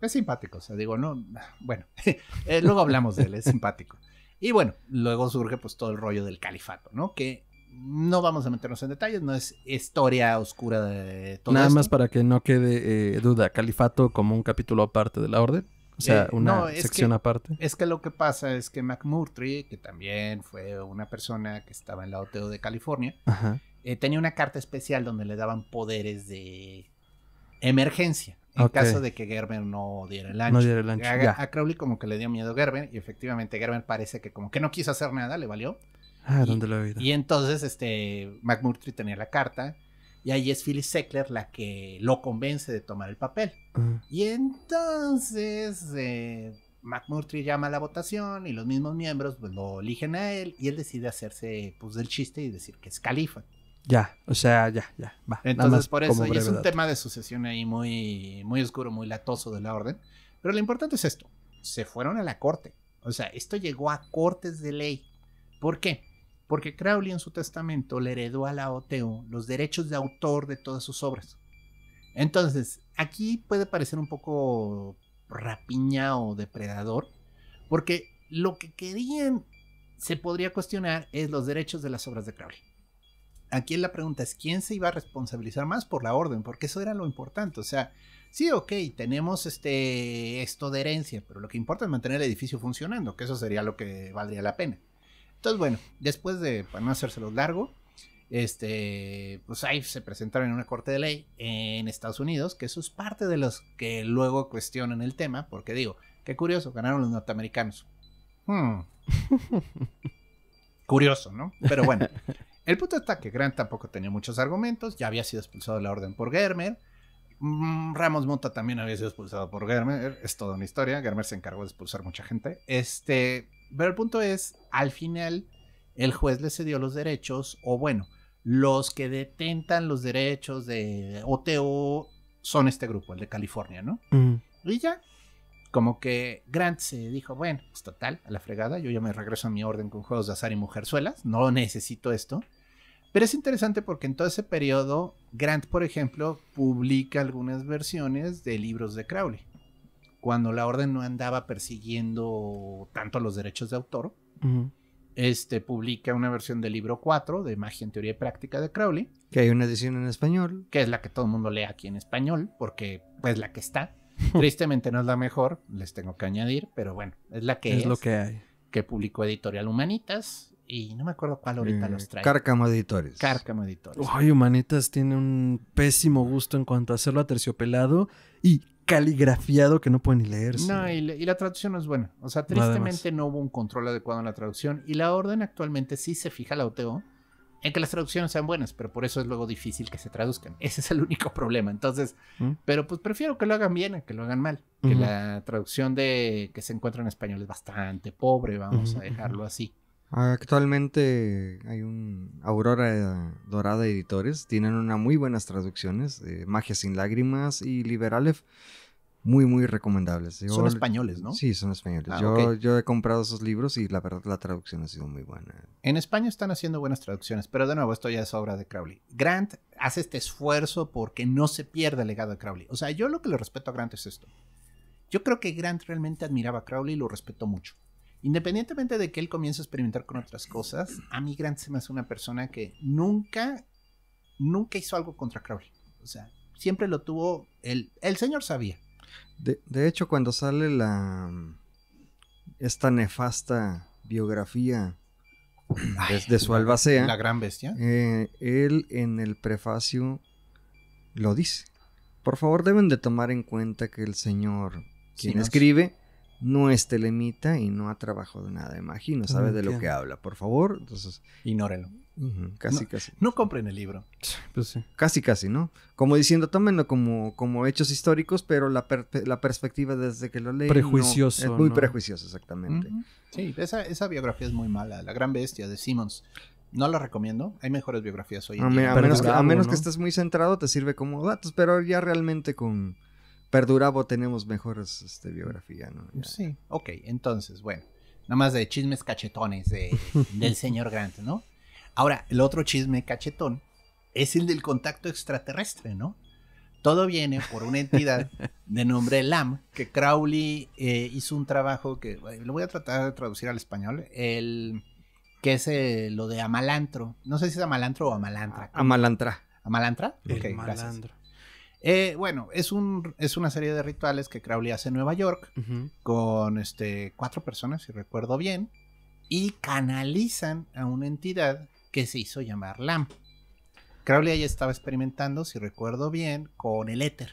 Es simpático, o sea, digo, no, bueno, eh, luego hablamos de él, es simpático. Y bueno, luego surge pues todo el rollo del califato, ¿no? Que no vamos a meternos en detalles, no es historia oscura de todo Nada más para que no quede eh, duda, califato como un capítulo aparte de la orden. O sea, eh, una sección aparte. Es que lo que pasa es que McMurtry, que también fue una persona que estaba en la OTO de California, eh, tenía una carta especial donde le daban poderes de emergencia. En caso de que Gerber no diera el ancho. A, Crowley como que le dio miedo Gerber y efectivamente Gerber parece que como que no quiso hacer nada, le valió. Ah, ¿dónde lo he Y entonces este McMurtry tenía la carta y ahí es Phyllis Seckler la que lo convence de tomar el papel. Y entonces eh, McMurtry llama a la votación y los mismos miembros pues, lo eligen a él y él decide hacerse pues del chiste y decir que es califa. Ya, o sea, ya, ya, va. Entonces, por eso, y es un tema de sucesión ahí muy, muy oscuro, muy latoso de la orden. Pero lo importante es esto: se fueron a la corte. O sea, esto llegó a cortes de ley. ¿Por qué? porque Crowley en su testamento le heredó a la O.T.O. los derechos de autor de todas sus obras. Entonces, aquí puede parecer un poco rapiñado, o depredador, porque lo que querían se podría cuestionar es los derechos de las obras de Crowley. Aquí la pregunta es, ¿quién se iba a responsabilizar más por la orden? Porque eso era lo importante. O sea, sí, ok, tenemos este, esto de herencia, pero lo que importa es mantener el edificio funcionando, que eso sería lo que valdría la pena. Entonces, bueno, después de, para no hacérselo largo, este, pues ahí se presentaron en una corte de ley en Estados Unidos, que eso es parte de los que luego cuestionan el tema, porque digo, qué curioso, ganaron los norteamericanos. Hmm. curioso, ¿no? Pero bueno, el punto está que Grant tampoco tenía muchos argumentos, ya había sido expulsado de la orden por Germer. Mm, Ramos Monta también había sido expulsado por Germer, es toda una historia, Germer se encargó de expulsar mucha gente. Este, pero el punto es, al final, el juez le cedió los derechos, o bueno, los que detentan los derechos de OTO son este grupo, el de California, ¿no? Mm. Y ya, como que Grant se dijo, bueno, pues total, a la fregada, yo ya me regreso a mi orden con juegos de azar y mujerzuelas, no necesito esto. Pero es interesante porque en todo ese periodo, Grant, por ejemplo, publica algunas versiones de libros de Crowley cuando la orden no andaba persiguiendo tanto los derechos de autor, este publica una versión del libro 4 de Magia en Teoría y Práctica de Crowley. Que hay una edición en español. Que es la que todo el mundo lee aquí en español, porque pues la que está. Tristemente no es la mejor, les tengo que añadir, pero bueno, es la que es. Es lo que hay. Que publicó Editorial Humanitas y no me acuerdo cuál ahorita eh, los trae. Cárcamo Editores. Cárcamo Editores. Ay, Humanitas tiene un pésimo gusto en cuanto a hacerlo a terciopelado y caligrafiado que no pueden ni leerse. No, y, la traducción no es buena. O sea, tristemente no hubo un control adecuado en la traducción y la orden actualmente sí se fija la OTO en que las traducciones sean buenas, pero por eso es luego difícil que se traduzcan. Ese es el único problema. Entonces, ¿Mm? pero pues prefiero que lo hagan bien a que lo hagan mal. Que la traducción de que se encuentra en español es bastante pobre, vamos a dejarlo así. Actualmente hay un Aurora Dorada Editores, tienen unas muy buenas traducciones, Magia sin lágrimas y Liberalef, muy muy recomendables. son españoles, ¿no? Sí, son españoles. Ah, yo, he comprado esos libros y la verdad la traducción ha sido muy buena. En España están haciendo buenas traducciones, pero de nuevo esto ya es obra de Crowley. Grant hace este esfuerzo porque no se pierda el legado de Crowley. O sea, yo lo que le respeto a Grant es esto. Yo creo que Grant realmente admiraba a Crowley y lo respeto mucho. Independientemente de que él comience a experimentar con otras cosas, a mí Grant se me hace una persona que nunca, nunca hizo algo contra Crowley. O sea, siempre lo tuvo, el, el señor sabía. De, hecho, cuando sale la, esta nefasta biografía de su albacea. La gran bestia. Eh, él en el prefacio lo dice. Por favor, deben de tomar en cuenta que el señor, quien escribe, no es telemita y no ha trabajado nada de nada, imagino, sabe de lo que habla. Por favor, entonces... Ignórenlo. casi, casi. No compren el libro. Pues casi, casi, ¿no? Como diciendo, tómenlo como, como hechos históricos, pero la, perspectiva desde que lo leí... Prejuicioso. es muy prejuicioso, exactamente. Sí, esa, biografía es muy mala. La gran bestia de Simmons. No la recomiendo. Hay mejores biografías hoy en día. a menos, que, estés muy centrado, te sirve como datos, pero ya realmente con Perdurabo tenemos mejores este, biografía, ¿no? Sí, ok, entonces, bueno, nada más de chismes cachetones del señor Grant, ¿no? Ahora, el otro chisme cachetón es el del contacto extraterrestre, ¿no? Todo viene por una entidad de nombre LAM, que Crowley eh, hizo un trabajo que, lo voy a tratar de traducir al español, el, que es eh, lo de Amalantro, no sé si es Amalantro o Amalantra. Amalantra. ¿Amalantra? ok, eh, bueno, es, un, es una serie de rituales que Crowley hace en Nueva York con este, cuatro personas, si recuerdo bien, y canalizan a una entidad que se hizo llamar LAMP. Crowley ya estaba experimentando, si recuerdo bien, con el éter.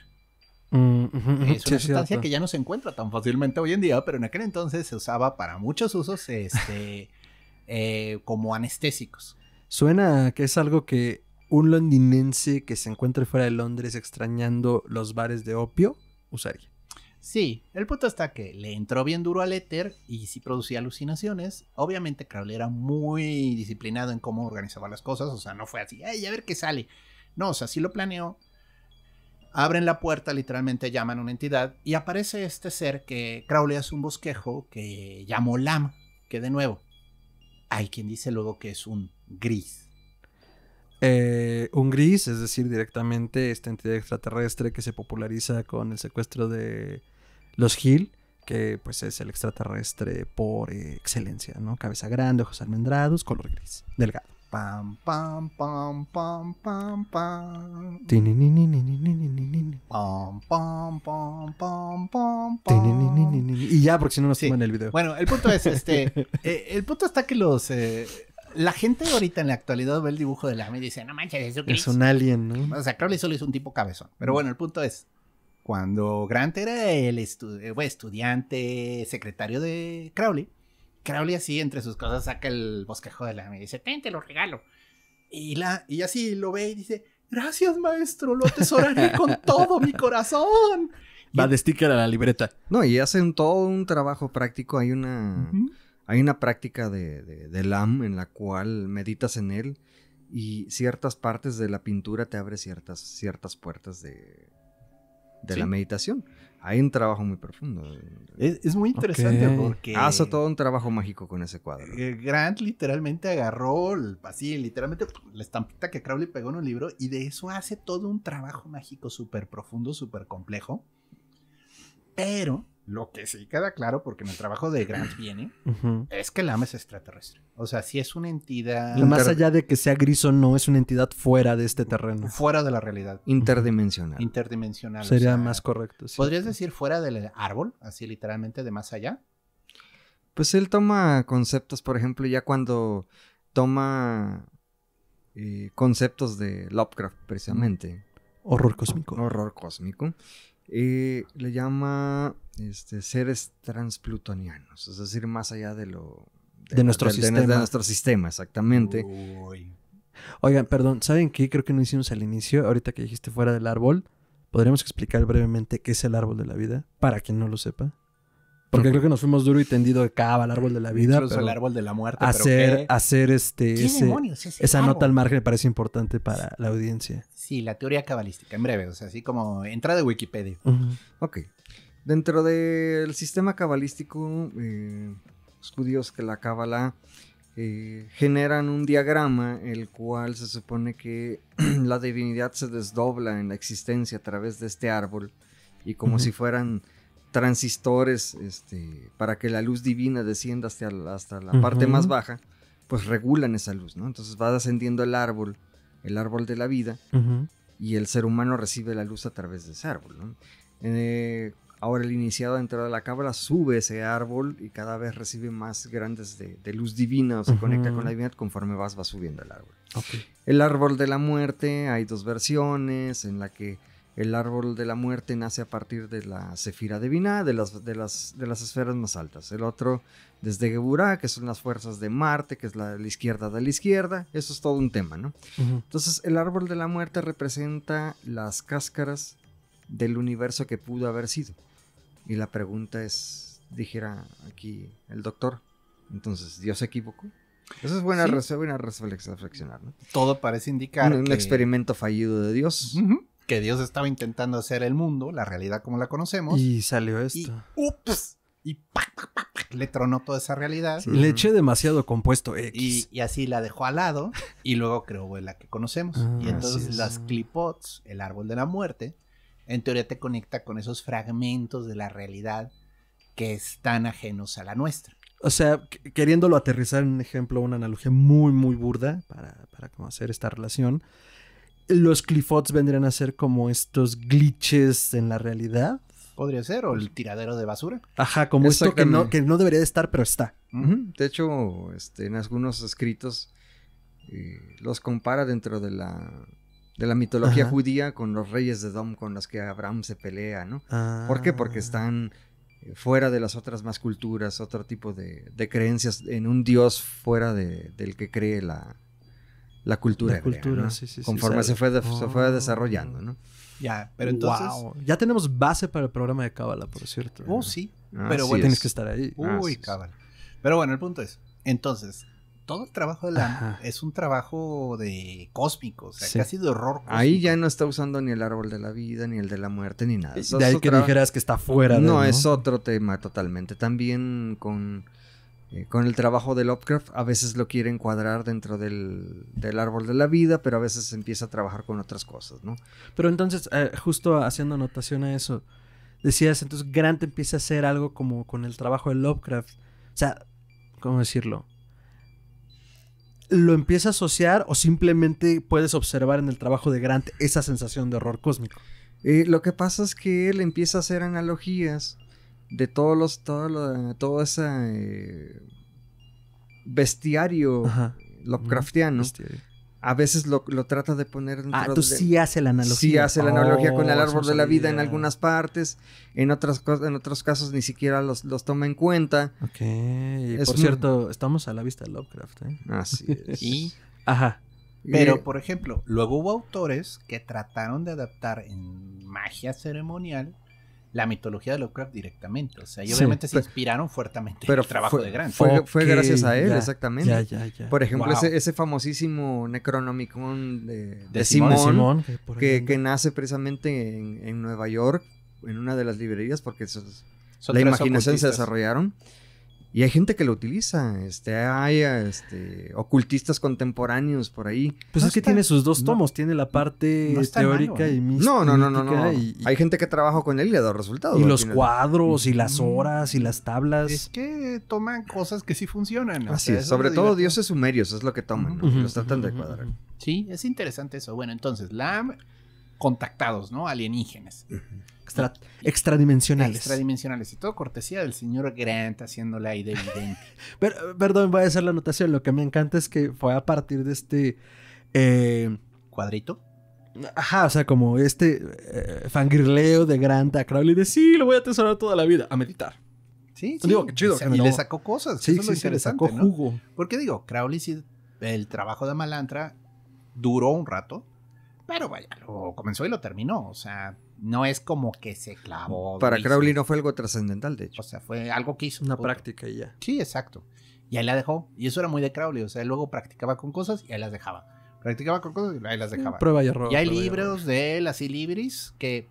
Mm, es una sustancia que ya no se encuentra tan fácilmente hoy en día, pero en aquel entonces se usaba para muchos usos este, eh, como anestésicos. Suena que es algo que un londinense que se encuentre fuera de Londres extrañando los bares de opio usaría. Sí, el punto está que le entró bien duro al éter y sí producía alucinaciones. Obviamente Crowley era muy disciplinado en cómo organizaba las cosas, o sea, no fue así, ¡ay, a ver qué sale! No, o sea, sí lo planeó. Abren la puerta, literalmente llaman a una entidad y aparece este ser que Crowley hace un bosquejo que llamó Lama, que de nuevo, hay quien dice luego que es un gris eh, un gris, es decir, directamente esta entidad extraterrestre que se populariza con el secuestro de los Gil que pues es el extraterrestre por excelencia, ¿no? Cabeza grande, ojos almendrados, color gris, delgado. Pam, pam, pam, pam, Y ya, porque si no nos toman el video. Bueno, el punto es, este, eh, el punto está que los, eh, la gente ahorita en la actualidad ve el dibujo de la y dice, no manches, es un alien, ¿no? O sea, Crowley solo es un tipo cabezón. Pero bueno, el punto es, cuando Grant era el eh, estudiante, secretario de Crowley, Crowley así entre sus cosas saca el bosquejo de la y dice, te lo regalo. Y, la, y así lo ve y dice, gracias maestro, lo atesoraré con todo mi corazón. Va de sticker a la libreta. No, y hacen todo un trabajo práctico. Hay una... Hay una práctica de, de, LAM en la cual meditas en él y ciertas partes de la pintura te abre ciertas, ciertas puertas de, la meditación. Hay un trabajo muy profundo. Es, muy interesante porque... Hace ah, todo un trabajo mágico con ese cuadro. Eh, Grant literalmente agarró, el, así, literalmente la estampita que Crowley pegó en un libro y de eso hace todo un trabajo mágico súper profundo, súper complejo. Pero lo que sí queda claro, porque en el trabajo de Grant viene, es que el es extraterrestre. O sea, si es una entidad. Y más allá de que sea gris o no, es una entidad fuera de este terreno. Fuera de la realidad. Interdimensional. Interdimensional. Sería más correcto. ¿Podrías decir fuera del árbol? Así literalmente de más allá. Pues él toma conceptos, por ejemplo, ya cuando toma eh, conceptos de Lovecraft, precisamente. Horror cósmico. Horror cósmico. Eh, le llama este, seres transplutonianos, es decir, más allá de lo... De, nuestro sistema. De, nuestro sistema, exactamente. Oigan, perdón, ¿saben qué? Creo que no hicimos al inicio, ahorita que dijiste fuera del árbol, ¿podríamos explicar brevemente qué es el árbol de la vida? Para quien no lo sepa. Porque creo que nos fuimos duro y tendido de cava al árbol de la vida. el árbol de la muerte. Hacer, hacer este, esa nota al margen me parece importante para la audiencia. Sí, la teoría cabalística, en breve, o sea, así como entrada de Wikipedia. Dentro del sistema cabalístico, eh, los judíos que la cábala eh, generan un diagrama el cual se supone que la divinidad se desdobla en la existencia a través de este árbol y como si fueran transistores este, para que la luz divina descienda hasta, hasta la parte más baja, pues regulan esa luz, ¿no? Entonces va descendiendo el árbol, el árbol de la vida, y el ser humano recibe la luz a través de ese árbol, ¿no? Eh, Ahora el iniciado dentro de la cabra sube ese árbol y cada vez recibe más grandes de, luz divina o se conecta con la divinidad conforme vas, vas subiendo el árbol. El árbol de la muerte, hay dos versiones en la que el árbol de la muerte nace a partir de la cefira divina, de las, de las, de las esferas más altas. El otro desde Geburá, que son las fuerzas de Marte, que es la, izquierda de la izquierda. Eso es todo un tema, ¿no? Entonces, el árbol de la muerte representa las cáscaras del universo que pudo haber sido. Y la pregunta es, dijera aquí el doctor, entonces, ¿Dios se equivocó? Eso es buena, sí. buena reflexionar, ¿no? Todo parece indicar. Un, experimento fallido de Dios. Que Dios estaba intentando hacer el mundo, la realidad como la conocemos. Y salió esto. Y, ¡Ups! Y pa, pa, pa, le tronó toda esa realidad. Le eché demasiado compuesto X. Y, así la dejó al lado. Y luego creó la que conocemos. Ah, y entonces las clipots, el árbol de la muerte, en teoría te conecta con esos fragmentos de la realidad que están ajenos a la nuestra. O sea, queriéndolo aterrizar en un ejemplo, una analogía muy, muy burda para, para hacer esta relación, los clifots vendrían a ser como estos glitches en la realidad. Podría ser, o el pues tiradero de basura. Ajá, como esto que no, que no debería de estar, pero está. De hecho, este, en algunos escritos eh, los compara dentro de la de la mitología judía con los reyes de Dom con los que Abraham se pelea, ¿no? ¿Por qué? Porque ah. están eh, fuera de las otras más culturas, otro tipo de, creencias en un dios fuera de, del que cree la, la cultura. cultura, Conforme se, fue se fue ah. desarrollando, ¿no? Ya, pero entonces. Ya tenemos base para el programa de Cábala, por cierto. Oh, sí. Ah, pero Tienes que estar ahí. Uy, Cábala. Pero bueno, el punto es. Entonces, todo el trabajo de la es un trabajo de cósmico, o sea, casi de horror. Ahí ya no está usando ni el árbol de la vida, ni el de la muerte, ni nada. de ahí que dijeras que está fuera No, es otro tema totalmente. También con, eh, con el trabajo de Lovecraft, a veces lo quiere encuadrar dentro del, árbol de la vida, pero a veces empieza a trabajar con otras cosas, ¿no? Pero entonces, eh, justo haciendo anotación a eso, decías, entonces Grant empieza a hacer algo como con el trabajo de Lovecraft. O sea, ¿cómo decirlo? lo empieza a asociar o simplemente puedes observar en el trabajo de Grant esa sensación de horror cósmico? Eh, lo que pasa es que él empieza a hacer analogías de todos los, todo, lo, todo ese eh, bestiario Lovecraftiano a veces lo, trata de poner Ah, tú sí hace la analogía. Sí hace la analogía con el oh, árbol de la vida en algunas partes, en otras cosas, en otros casos ni siquiera los, los toma en cuenta. Ok, por cierto, estamos a la vista de Lovecraft, ¿eh? Así es. y ajá. Pero, por ejemplo, luego hubo autores que trataron de adaptar en magia ceremonial la mitología de Lovecraft directamente. O sea, y obviamente se inspiraron fuertemente pero el trabajo de Grant. Fue, gracias a él, exactamente. por ejemplo, ese, famosísimo Necronomicon de, de, Simón, que, nace precisamente en, Nueva York, en una de las librerías, porque esos, la imaginación se desarrollaron. Y hay gente que lo utiliza, este, hay este, ocultistas contemporáneos por ahí. Pues es que tiene sus dos tomos, tiene la parte teórica ¿eh? y mística. No, no, no, no, hay gente que trabaja con él y le da resultados. Y los cuadros, y las horas, y las tablas. Es que toman cosas que sí funcionan. Así sobre todo dioses sumerios es lo que toman, los tratan de cuadrar. Sí, es interesante eso. Bueno, entonces, LAM, contactados, ¿no? Alienígenas extradimensionales. Extradimensionales. Y todo cortesía del señor Grant haciéndole ahí de evidente. Pero, perdón, voy a hacer la anotación. Lo que me encanta es que fue a partir de este. Eh, ¿Cuadrito? Ajá, o sea, como este eh, fangirleo de Grant a Crowley de sí, lo voy a atesorar toda la vida, a meditar. Sí, sí. Digo, chido. y le sacó cosas. Sí, eso sí, le sacó jugo. ¿no? Porque digo, Crowley, sí, el trabajo de Malantra duró un rato, pero vaya, lo comenzó y lo terminó. O sea, no es como que se clavó. Para Crowley no fue algo trascendental, de hecho. O sea, fue algo que hizo. Una práctica y ya. Sí, exacto. Y ahí la dejó. Y eso era muy de Crowley. O sea, luego practicaba con cosas y ahí las dejaba. Practicaba con cosas y ahí las mm, dejaba. Prueba y error. Y hay libros de él, así libris, que...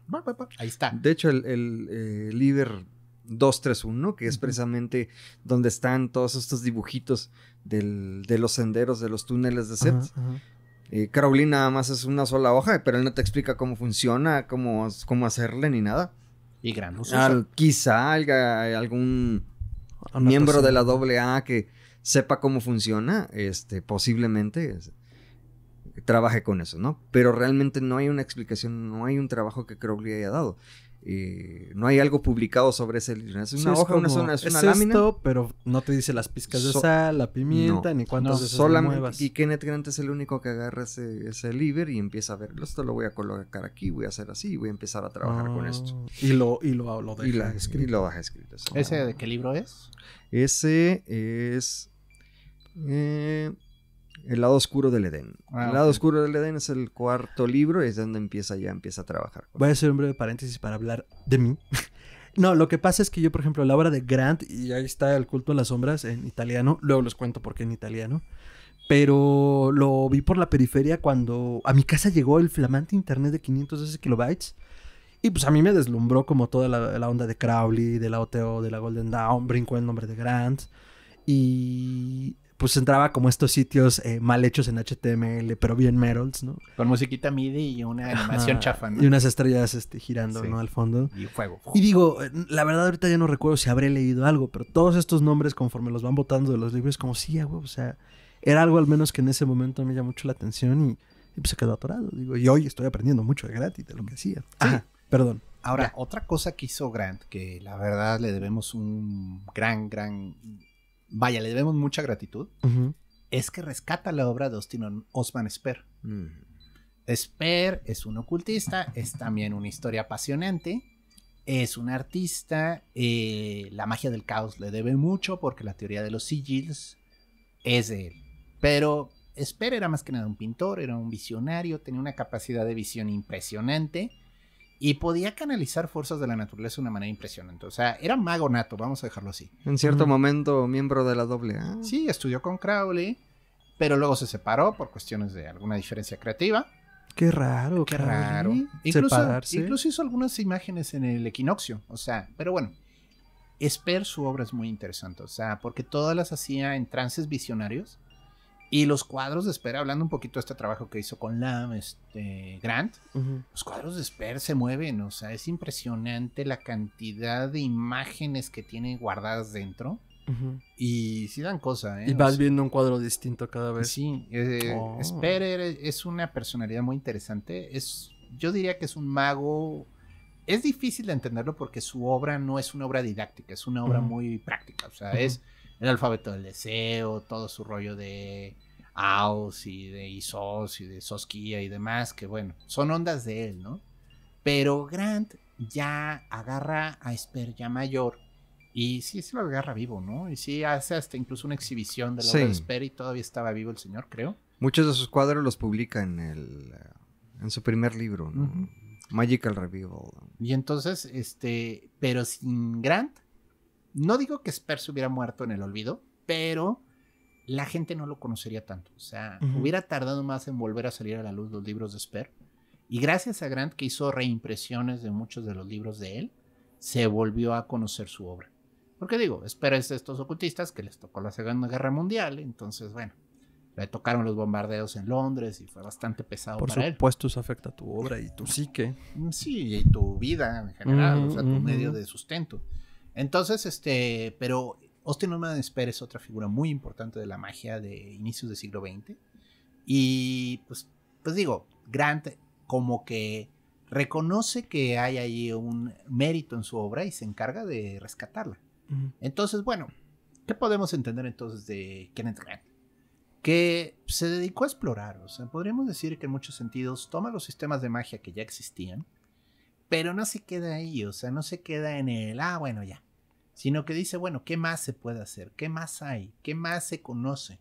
Ahí está. De hecho, el, eh, líder 231, que es precisamente donde están todos estos dibujitos de los senderos, de los túneles de Seth. Eh, Crowley nada más es una sola hoja, pero él no te explica cómo funciona, cómo, cómo hacerle ni nada. Y gran Al, quizá eh, algún miembro de la AA que sepa cómo funciona, este, posiblemente trabaje con eso, ¿no? Pero realmente no hay una explicación, no hay un trabajo que Crowley haya dado. Eh, no hay algo publicado sobre ese libro. Es una hoja, una, zona, es una lámina. pero no te dice las pizcas de sal, la pimienta, ni cuántas no, solamente, Y Kenneth Grant es el único que agarra ese, ese libro y empieza a verlo. Esto lo voy a colocar aquí, voy a hacer así, y voy a empezar a trabajar con ah, esto. Y lo, y lo, y escrito. Y lo deja escrito. ¿Ese de qué libro es? Ese es. Eh, el lado oscuro del Edén. Ah, el lado oscuro del Edén es el cuarto libro y es donde empieza ya, empieza a trabajar. Voy a hacer un breve paréntesis para hablar de mí. no, lo que pasa es que yo, por ejemplo, la obra de Grant, y ahí está El culto en las sombras en italiano, luego les cuento por qué en italiano, pero lo vi por la periferia cuando a mi casa llegó el flamante internet de 512 kilobytes. Y pues a mí me deslumbró como toda la, la onda de Crowley, de la OTO, de la Golden Dawn, brincó el nombre de Grant. Y pues entraba como estos sitios eh, mal hechos en HTML, pero bien metals, ¿no? Con musiquita MIDI y una animación chafa, ¿no? Y unas estrellas este, girando, ¿no? Al fondo. Y fuego. Y digo, la verdad ahorita ya no recuerdo si habré leído algo, pero todos estos nombres conforme los van botando de los libros, como sí, güey, o sea, era algo al menos que en ese momento me llamó mucho la atención y, pues se quedó atorado. Digo, y hoy estoy aprendiendo mucho de gratis, de lo que hacía. perdón. Ahora, otra cosa que hizo Grant, que la verdad le debemos un gran, gran vaya, le debemos mucha gratitud, es que rescata la obra de Austin Osman Sper. Mm. Sperr es un ocultista, es también una historia apasionante, es un artista, eh, la magia del caos le debe mucho porque la teoría de los sigils es de él. Pero Sper era más que nada un pintor, era un visionario, tenía una capacidad de visión impresionante y podía canalizar fuerzas de la naturaleza de una manera impresionante. O sea, era mago nato, vamos a dejarlo así. En cierto momento, miembro de la doble A. Sí, estudió con Crowley, pero luego se separó por cuestiones de alguna diferencia creativa. Qué raro, qué raro. Incluso, incluso hizo algunas imágenes en el equinoccio. O sea, pero bueno. Esper su obra es muy interesante, o sea, porque todas las hacía en trances visionarios y los cuadros de espera, hablando un poquito de este trabajo que hizo con Lam, este, Grant, los cuadros de espera se mueven, o sea, es impresionante la cantidad de imágenes que tiene guardadas dentro. Y sí dan cosa, ¿eh? Y vas viendo un cuadro distinto cada vez. Sí, eh, oh. es una personalidad muy interesante. Es, yo diría que es un mago. Es difícil de entenderlo porque su obra no es una obra didáctica, es una obra muy práctica. O sea, es el alfabeto del deseo, todo su rollo de Aus y de Isos y de Sosquia y demás, que bueno, son ondas de él, ¿no? Pero Grant ya agarra a Esper ya mayor y sí, sí lo agarra vivo, ¿no? Y sí hace hasta incluso una exhibición de la de Esper y todavía estaba vivo el señor, creo. Muchos de sus cuadros los publica en, el, eh, en su primer libro, ¿no? Magical Revival. Y entonces, este, pero sin Grant, no digo que se hubiera muerto en el olvido, pero la gente no lo conocería tanto. O sea, hubiera tardado más en volver a salir a la luz los libros de Sper. Y gracias a Grant, que hizo reimpresiones de muchos de los libros de él, se volvió a conocer su obra. Porque digo, Sper es de estos ocultistas que les tocó la Segunda Guerra Mundial, entonces, bueno, le tocaron los bombardeos en Londres y fue bastante pesado Por para él. Por supuesto, eso afecta a tu obra y tu psique. Mm, sí, y tu vida en general, o sea, tu medio de sustento. Entonces, este, pero Austin Norman Spear es otra figura muy importante de la magia de inicios del siglo XX. Y pues, pues digo, Grant como que reconoce que hay ahí un mérito en su obra y se encarga de rescatarla. Entonces, bueno, ¿qué podemos entender entonces de Kenneth Grant? Que se dedicó a explorar, o sea, podríamos decir que en muchos sentidos toma los sistemas de magia que ya existían, pero no se queda ahí, o sea, no se queda en el, ah, bueno, ya. Sino que dice, bueno, ¿qué más se puede hacer? ¿Qué más hay? ¿Qué más se conoce?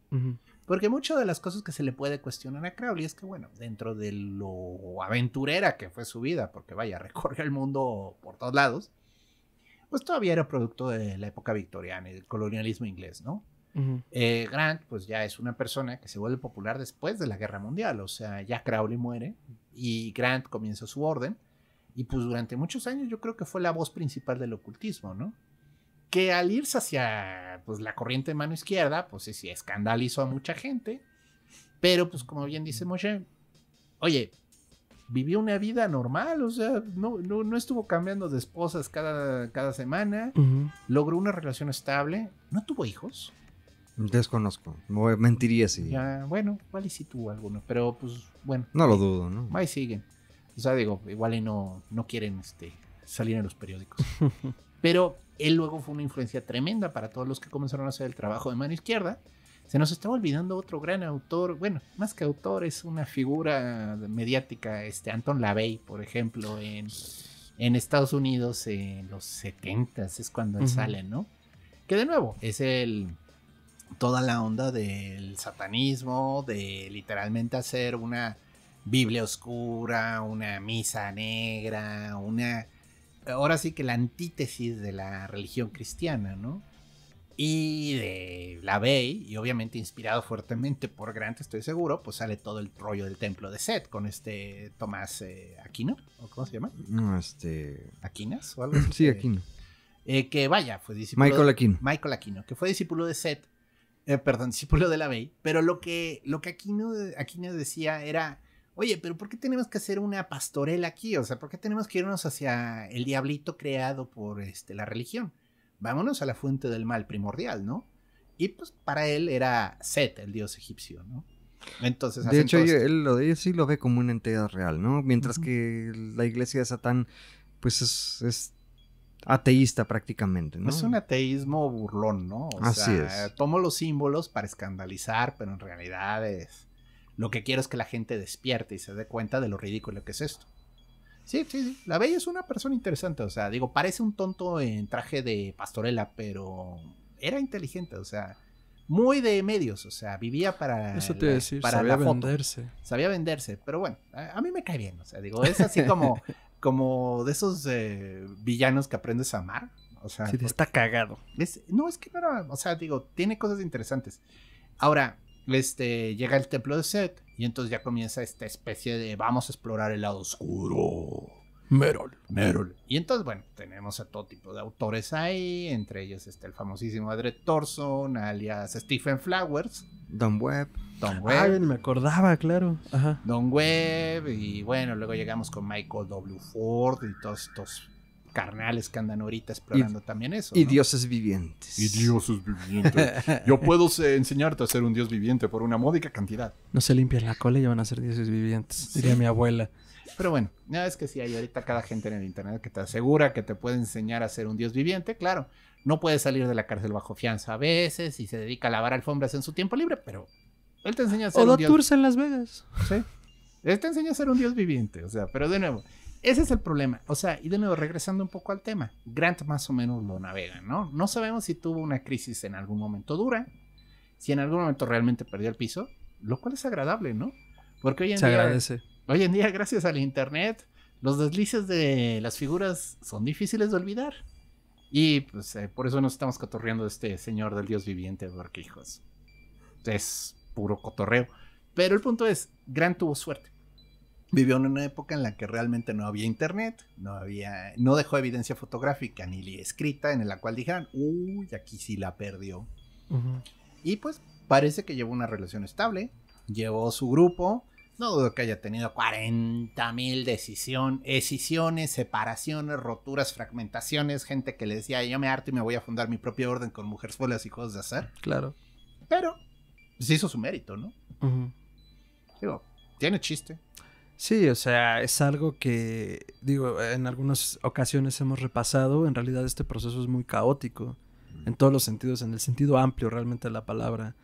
Porque muchas de las cosas que se le puede cuestionar a Crowley es que, bueno, dentro de lo aventurera que fue su vida, porque vaya, recorre el mundo por todos lados, pues todavía era producto de la época victoriana y del colonialismo inglés, ¿no? Eh, Grant, pues ya es una persona que se vuelve popular después de la Guerra Mundial, o sea, ya Crowley muere y Grant comienza su orden, y pues durante muchos años yo creo que fue la voz principal del ocultismo, ¿no? Que al irse hacia pues, la corriente de mano izquierda, pues sí, escandalizó a mucha gente. Pero pues como bien dice Moshe, oye, vivió una vida normal, o sea, no, no, no estuvo cambiando de esposas cada, cada semana, logró una relación estable, no tuvo hijos. Desconozco, mentiría si... Ya, bueno, vale si tuvo alguno, pero pues bueno. No lo dudo, ¿no? Ahí siguen. O sea, digo, igual no, no quieren este, salir en los periódicos. Pero él luego fue una influencia tremenda para todos los que comenzaron a hacer el trabajo de mano izquierda. Se nos estaba olvidando otro gran autor, bueno, más que autor, es una figura mediática, este Anton LaVey, por ejemplo, en, en Estados Unidos en los 70 es cuando él sale, ¿no? Que de nuevo es el toda la onda del satanismo, de literalmente hacer una Biblia oscura, una misa negra, una... Ahora sí que la antítesis de la religión cristiana, ¿no? Y de la Bey, y obviamente inspirado fuertemente por Grant, estoy seguro, pues sale todo el rollo del templo de Seth, con este Tomás eh, Aquino, ¿o cómo se llama? No, este... ¿Aquinas o algo así? Sí, Aquino. Eh, que vaya, fue discípulo... Michael Aquino. Michael Aquino, que fue discípulo de Set, eh, perdón, discípulo de la Bey, pero lo que, lo que Aquino, Aquino decía era oye, pero ¿por qué tenemos que hacer una pastorela aquí? O sea, ¿por qué tenemos que irnos hacia el diablito creado por este, la religión? Vámonos a la fuente del mal primordial, ¿no? Y pues para él era Set, el dios egipcio, ¿no? Entonces, de hecho, este él, lo sí lo ve como una entidad real, ¿no? Mientras que la iglesia de Satán, pues es, ateísta prácticamente, ¿no? Es un ateísmo burlón, ¿no? O sea, Tomo los símbolos para escandalizar, pero en realidad es lo que quiero es que la gente despierte y se dé cuenta de lo ridículo que es esto. Sí, sí, sí. La Bella es una persona interesante. O sea, digo, parece un tonto en traje de pastorela, pero era inteligente. O sea, muy de medios. O sea, vivía para. Eso te a decir, para sabía la venderse. Sabía venderse. Pero bueno, a, mí me cae bien. O sea, digo, es así como, como de esos eh, villanos que aprendes a amar. O sea, sí, está cagado. no, es que no era. O sea, digo, tiene cosas interesantes. Ahora, este, llega el templo de Set y entonces ya comienza esta especie de vamos a explorar el lado oscuro. Merol. Merol. Y entonces, bueno, tenemos a todo tipo de autores ahí, entre ellos está el famosísimo Adred Thorson, alias Stephen Flowers. Don Webb. Don Webb. me acordaba, claro. Don Webb, y bueno, luego llegamos con Michael W. Ford y todos estos carnales que andan ahorita explorando también eso. Y dioses vivientes. Y dioses vivientes. Yo puedo enseñarte a ser un dios viviente por una módica cantidad. No se limpian la cola y van a ser dioses vivientes, diría mi abuela. Pero bueno, ya es que si hay ahorita cada gente en el internet que te asegura que te puede enseñar a ser un dios viviente, claro. No puede salir de la cárcel bajo fianza a veces y se dedica a lavar alfombras en su tiempo libre, pero él te enseña a ser un dios. O en Las Vegas. Sí. Él te enseña a ser un dios viviente, o sea, pero de nuevo, ese es el problema. O sea, y de nuevo, regresando un poco al tema, Grant más o menos lo navega, ¿no? No sabemos si tuvo una crisis en algún momento dura, si en algún momento realmente perdió el piso, lo cual es agradable, ¿no? Porque hoy en día. Agradece. Hoy en día, gracias al internet, los deslices de las figuras son difíciles de olvidar. Y pues eh, por eso nos estamos cotorreando este señor del Dios viviente, porque hijos. Es puro cotorreo. Pero el punto es, Grant tuvo suerte vivió en una época en la que realmente no había internet, no había, no dejó evidencia fotográfica ni escrita en la cual dijeran, uy, aquí sí la perdió. Y pues parece que llevó una relación estable, llevó su grupo, no dudo que haya tenido 40 mil decisiones, separaciones, roturas, fragmentaciones, gente que le decía, yo me harto y me voy a fundar mi propio orden con mujeres solas y cosas de hacer. Claro. Pero, se pues, hizo su mérito, ¿no? Digo, tiene chiste. Sí, o sea, es algo que, digo, en algunas ocasiones hemos repasado, en realidad este proceso es muy caótico, en todos los sentidos, en el sentido amplio realmente de la palabra.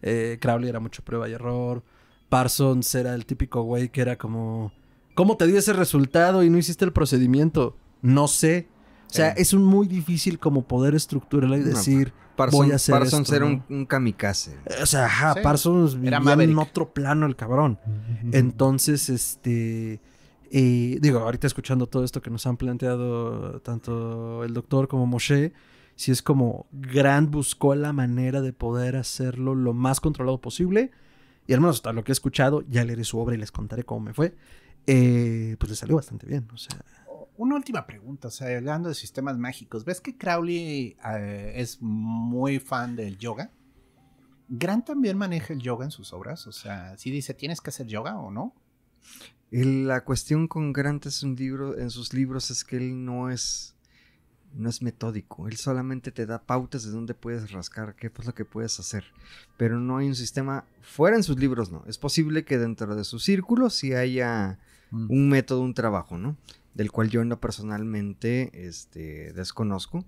Eh, Crowley era mucho prueba y error, Parsons era el típico güey que era como, ¿cómo te dio ese resultado y no hiciste el procedimiento? No sé. O sea, eh. es un muy difícil como poder estructurar y decir, Parsons, voy era un, kamikaze. O sea, ajá, Parsons en otro plano el cabrón. Entonces, este... digo, ahorita escuchando todo esto que nos han planteado tanto el doctor como Moshe, si es como Grant buscó la manera de poder hacerlo lo más controlado posible. Y al menos hasta lo que he escuchado, ya leeré su obra y les contaré cómo me fue. Eh, pues le salió bastante bien. O sea, una última pregunta, o sea, hablando de sistemas mágicos, ¿ves que Crowley eh, es muy fan del yoga? Grant también maneja el yoga en sus obras, o sea, si dice tienes que hacer yoga o no. La cuestión con Grant es un libro, en sus libros es que él no es, no es metódico, él solamente te da pautas de dónde puedes rascar, qué es lo que puedes hacer, pero no hay un sistema fuera en sus libros, no. Es posible que dentro de su círculo sí haya mm. un método, un trabajo, ¿no? del cual yo no personalmente este, desconozco.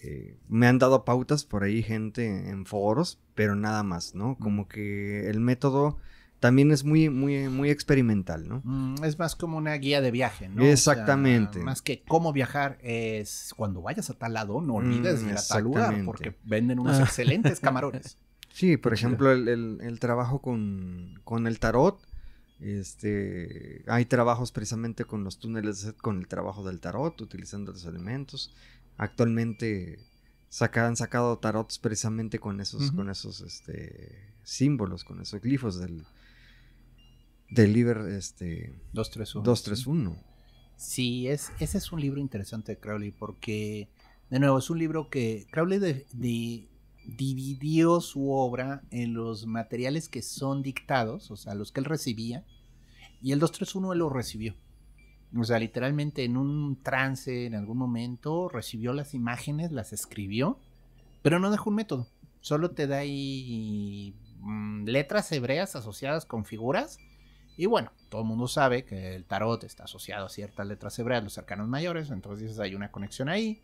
Eh, me han dado pautas por ahí gente en foros, pero nada más, ¿no? Mm. Como que el método también es muy, muy, muy experimental, ¿no? Mm, es más como una guía de viaje, ¿no? Exactamente. más que cómo viajar es cuando vayas a tal lado, no olvides la mm, ir a porque venden unos ah. excelentes camarones. Sí, por ejemplo, el, trabajo con, el tarot este, hay trabajos precisamente con los túneles, con el trabajo del tarot, utilizando los elementos. Actualmente han sacado tarots precisamente con esos, con esos este, símbolos, con esos glifos del, del libro este, 231. Sí, es, ese es un libro interesante de Crowley porque, de nuevo, es un libro que Crowley de dividió su obra en los materiales que son dictados, o sea, los que él recibía, y el 231 lo recibió. O sea, literalmente en un trance, en algún momento, recibió las imágenes, las escribió, pero no dejó un método. Solo te da ahí mm, letras hebreas asociadas con figuras. Y bueno, todo el mundo sabe que el tarot está asociado a ciertas letras hebreas, los cercanos mayores, entonces hay una conexión ahí.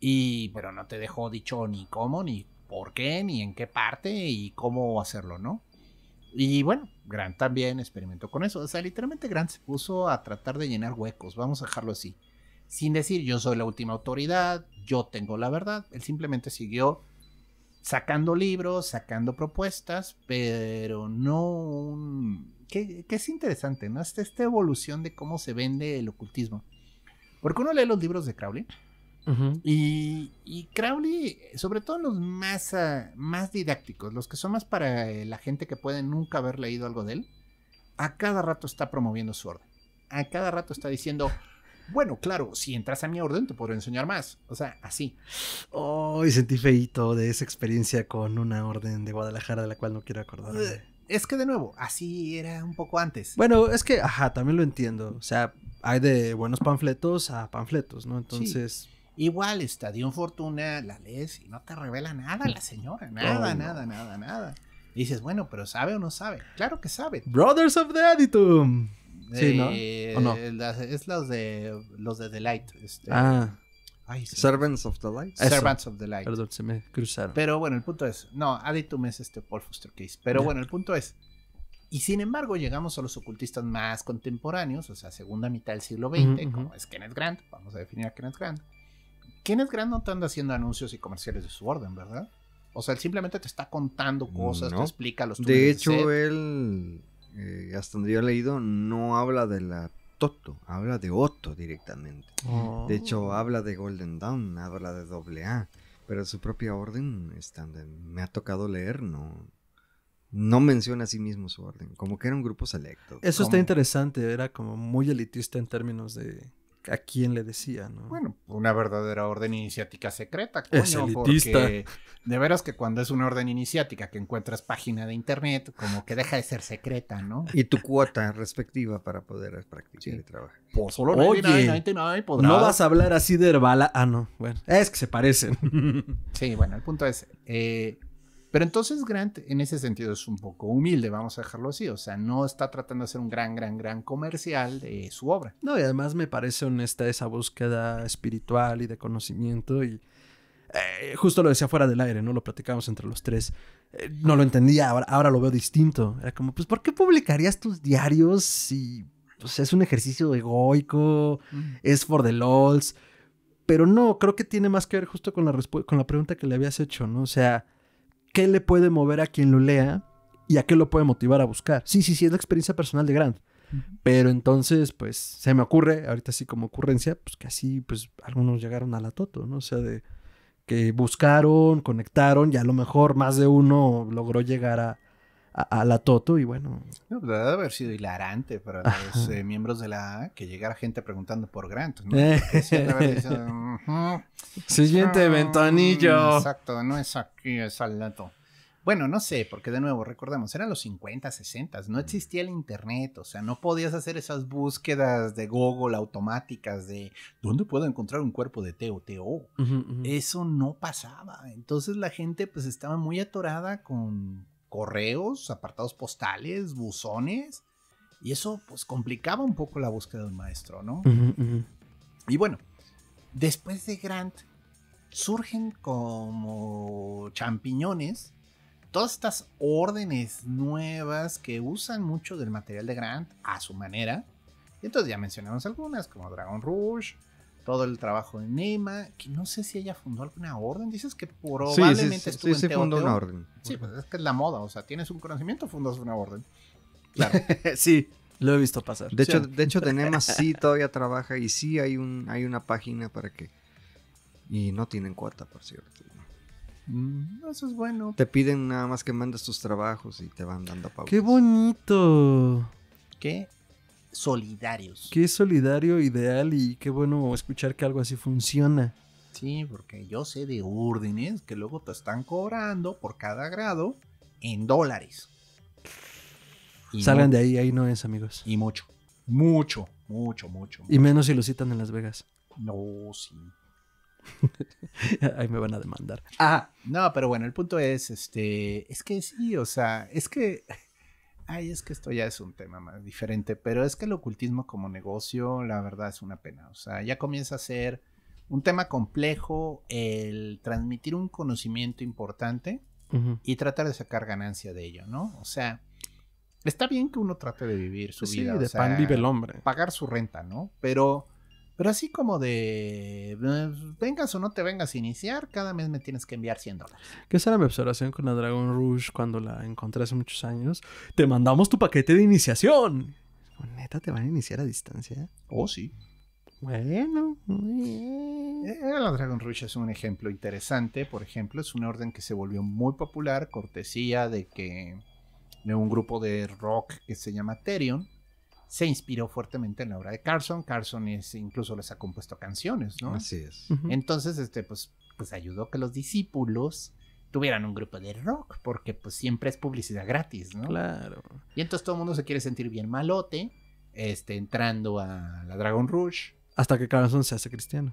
Y, pero no te dejó dicho ni cómo, ni por qué, ni en qué parte y cómo hacerlo, ¿no? Y bueno, Grant también experimentó con eso. O sea, literalmente Grant se puso a tratar de llenar huecos, vamos a dejarlo así. Sin decir yo soy la última autoridad, yo tengo la verdad. Él simplemente siguió sacando libros, sacando propuestas, pero no un... Que, es interesante, ¿no? Esta, esta evolución de cómo se vende el ocultismo. Porque uno lee los libros de Crowley y, Crowley, sobre todo los más, ah, más didácticos, los que son más para eh, la gente que puede nunca haber leído algo de él, a cada rato está promoviendo su orden. A cada rato está diciendo, bueno, claro, si entras a mi orden te puedo enseñar más. O sea, así. hoy sentí feito de esa experiencia con una orden de Guadalajara de la cual no quiero acordarme. Eh, es que de nuevo, así era un poco antes. Bueno, es que, ajá, también lo entiendo. O sea, hay de buenos panfletos a panfletos, ¿no? Entonces... Igual, dio un Fortuna, la lees y no te revela nada la señora. Nada, nada, nada, nada. dices, bueno, pero ¿sabe o no sabe? Claro que sabe. Brothers of the Aditum. Sí, ¿no? ¿O no? Eh, es los de, los de The Light. Este. Ah. Servants of the Light. Servants of the Light. Perdón, se me cruzaron. Pero bueno, el punto es, no, Aditum es este Paul Foster Case. Pero bueno, el punto es, y sin embargo llegamos a los ocultistas más contemporáneos, o sea, segunda mitad del siglo XX, como es Kenneth Grant, vamos a definir a Kenneth Grant quién es no te haciendo anuncios y comerciales de su orden, ¿verdad? O sea, él simplemente te está contando cosas, te explica los De hecho, él, eh, hasta donde yo he leído, no habla de la Toto, habla de Otto directamente. Oh. De hecho, habla de Golden Dawn, habla de doble Pero su propia orden, están me ha tocado leer, no, no menciona a sí mismo su orden, como que era un grupo selecto. Eso está interesante, era como muy elitista en términos de, a quién le decía, ¿no? Bueno, una verdadera orden iniciática secreta, coño, de veras que cuando es una orden iniciática que encuentras página de internet, como que deja de ser secreta, ¿no? Y tu cuota respectiva para poder practicar el trabajo. Pues, solo Oye, no vas a hablar así de Herbala. Ah, no, bueno, es que se parecen. sí, bueno, el punto es, eh, pero entonces Grant en ese sentido es un poco humilde, vamos a dejarlo así, o sea, no está tratando de hacer un gran, gran, gran comercial de su obra. No, y además me parece honesta esa búsqueda espiritual y de conocimiento y... Eh, justo lo decía fuera del aire, ¿no? Lo platicamos entre los tres. Eh, no lo entendía, ahora, lo veo distinto. Era como, pues, ¿por qué publicarías tus diarios si pues, es un ejercicio egoico? Mm. Es for the lols. Pero no, creo que tiene más que ver justo con la, con la pregunta que le habías hecho, ¿no? O sea, qué le puede mover a quien lo lea y a qué lo puede motivar a buscar. Sí, sí, sí, es la experiencia personal de Grant. Pero entonces, pues, se me ocurre, ahorita sí como ocurrencia, pues que así, pues, algunos llegaron a la Toto, ¿no? O sea, de que buscaron, conectaron y a lo mejor más de uno logró llegar a, a, la Toto y bueno. debe haber sido hilarante para los eh, miembros de la que llegara gente preguntando por Grant. ¿no? Eh. Siguiente mm, ventanillo. Exacto, no es aquí, es al dato. Bueno, no sé, porque de nuevo, recordemos, eran los 50, 60, no mm. existía el Internet, o sea, no podías hacer esas búsquedas de Google automáticas de dónde puedo encontrar un cuerpo de TOTO. Eso no pasaba. Entonces la gente pues estaba muy atorada con correos, apartados postales, buzones, y eso pues complicaba un poco la búsqueda del maestro, ¿no? Y bueno, después de Grant surgen como champiñones todas estas órdenes nuevas que usan mucho del material de Grant a su manera. Y entonces ya mencionamos algunas como Dragon Rush, todo el trabajo de Nema, que no sé si ella fundó alguna orden, dices que probablemente estuvo estuvo sí, sí, fundó una orden. Sí, pues es que es la moda, o sea, tienes un conocimiento, fundas una orden. Claro. sí, lo he visto pasar. De hecho, de hecho Nema sí todavía trabaja y sí hay un hay una página para que y no tienen cuota, por cierto. Mm, eso es bueno. Te piden nada más que mandes tus trabajos y te van dando pago ¡Qué bonito! Qué solidarios. Qué solidario, ideal y qué bueno escuchar que algo así funciona. Sí, porque yo sé de órdenes que luego te están cobrando por cada grado en dólares. Salgan de ahí, ahí no es, amigos. Y mucho, mucho, mucho, mucho. Y menos si lo citan en Las Vegas. No, sí. ahí me van a demandar. Ah, no, pero bueno, el punto es, este, es que sí, o sea, es que ay, es que esto ya es un tema más diferente, pero es que el ocultismo como negocio, la verdad es una pena, o sea, ya comienza a ser un tema complejo el transmitir un conocimiento importante y tratar de sacar ganancia de ello, ¿no? O sea, está bien que uno trate de vivir su pues vida. de pan vive el hombre. Pagar su renta, ¿no? Pero pero así como de, pues, vengas o no te vengas a iniciar, cada mes me tienes que enviar 100 dólares. ¿Qué será mi observación con la Dragon Rush cuando la encontré hace muchos años. Te mandamos tu paquete de iniciación. Neta, te van a iniciar a distancia. Oh, sí. Bueno, eh, eh, la Dragon Rush es un ejemplo interesante. Por ejemplo, es una orden que se volvió muy popular, cortesía de que de un grupo de rock que se llama Terion se inspiró fuertemente en la obra de Carson. Carson incluso les ha compuesto canciones, ¿no? Así es. Entonces, este, pues, pues ayudó que los discípulos tuvieran un grupo de rock, porque pues siempre es publicidad gratis, ¿no? Claro. Y entonces todo el mundo se quiere sentir bien malote, este, entrando a la Dragon Rush. Hasta que Carson se hace cristiano.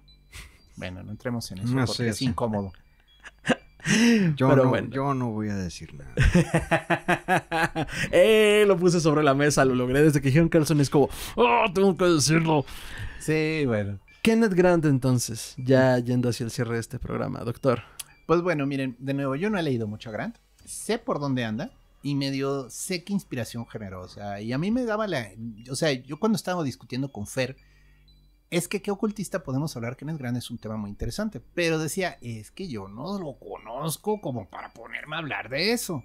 Bueno, no entremos en eso, porque es incómodo. Yo, no, yo no voy a decir nada. Eh, lo puse sobre la mesa, lo logré. Desde que John Carlson es como, oh, tengo que decirlo. Sí, bueno. Kenneth Grant, entonces, ya yendo hacia el cierre de este programa, doctor. Pues bueno, miren, de nuevo, yo no he leído mucho a Grant. Sé por dónde anda y me dio, sé qué inspiración generosa y a mí me daba la. O sea, yo cuando estaba discutiendo con Fer es que qué ocultista podemos hablar que Grant es es un tema muy interesante. Pero decía, es que yo no lo conozco como para ponerme a hablar de eso.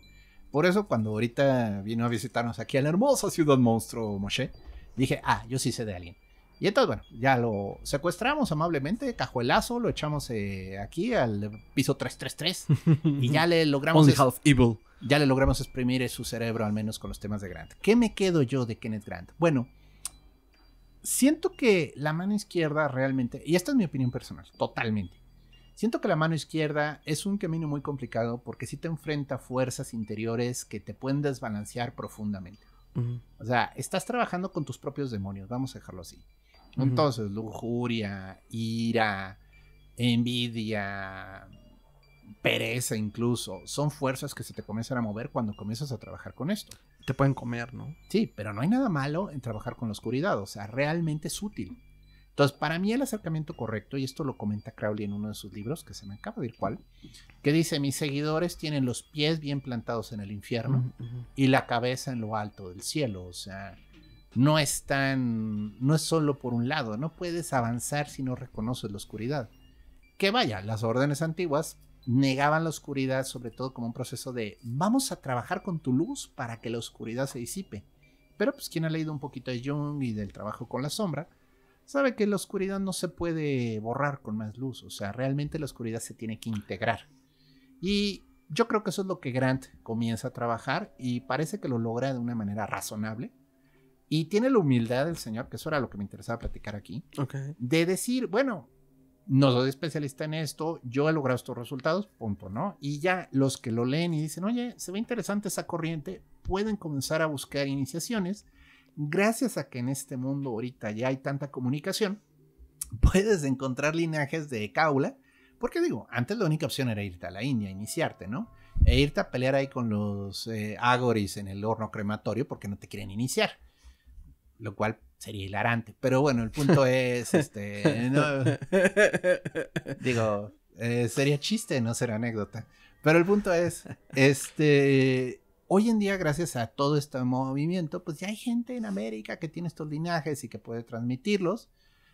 Por eso cuando ahorita vino a visitarnos aquí a la hermosa ciudad monstruo Moshe, dije, ah, yo sí sé de alguien. Y entonces, bueno, ya lo secuestramos amablemente, cajuelazo, lo echamos eh, aquí al piso 333 y ya le logramos... Ya le logramos exprimir su cerebro, al menos con los temas de Grant. ¿Qué me quedo yo de Kenneth Grant? Bueno, siento que la mano izquierda realmente, y esta es mi opinión personal, totalmente. Siento que la mano izquierda es un camino muy complicado porque sí te enfrenta a fuerzas interiores que te pueden desbalancear profundamente. O sea, estás trabajando con tus propios demonios, vamos a dejarlo así. Entonces, lujuria, ira, envidia, pereza incluso, son fuerzas que se te comienzan a mover cuando comienzas a trabajar con esto te pueden comer, ¿no? Sí, pero no hay nada malo en trabajar con la oscuridad, o sea, realmente es útil. Entonces, para mí el acercamiento correcto, y esto lo comenta Crowley en uno de sus libros, que se me acaba de ir cuál, que dice, mis seguidores tienen los pies bien plantados en el infierno y la cabeza en lo alto del cielo, o sea, no es tan, no es solo por un lado, no puedes avanzar si no reconoces la oscuridad. Que vaya, las órdenes antiguas negaban la oscuridad sobre todo como un proceso de vamos a trabajar con tu luz para que la oscuridad se disipe. Pero pues quien ha leído un poquito de Jung y del trabajo con la sombra, sabe que la oscuridad no se puede borrar con más luz, o sea, realmente la oscuridad se tiene que integrar. Y yo creo que eso es lo que Grant comienza a trabajar y parece que lo logra de una manera razonable. Y tiene la humildad del señor, que eso era lo que me interesaba platicar aquí, de decir, bueno, no soy especialista en esto, yo he logrado estos resultados, punto, ¿no? Y ya los que lo leen y dicen, oye, se ve interesante esa corriente, pueden comenzar a buscar iniciaciones. Gracias a que en este mundo ahorita ya hay tanta comunicación, puedes encontrar linajes de Kaula, porque digo, antes la única opción era irte a la India, iniciarte, ¿no? E irte a pelear ahí con los eh, agoris en el horno crematorio porque no te quieren iniciar. Lo cual sería hilarante. Pero bueno, el punto es, este, no, digo, eh, sería chiste no ser anécdota. Pero el punto es, este, hoy en día gracias a todo este movimiento, pues ya hay gente en América que tiene estos linajes y que puede transmitirlos.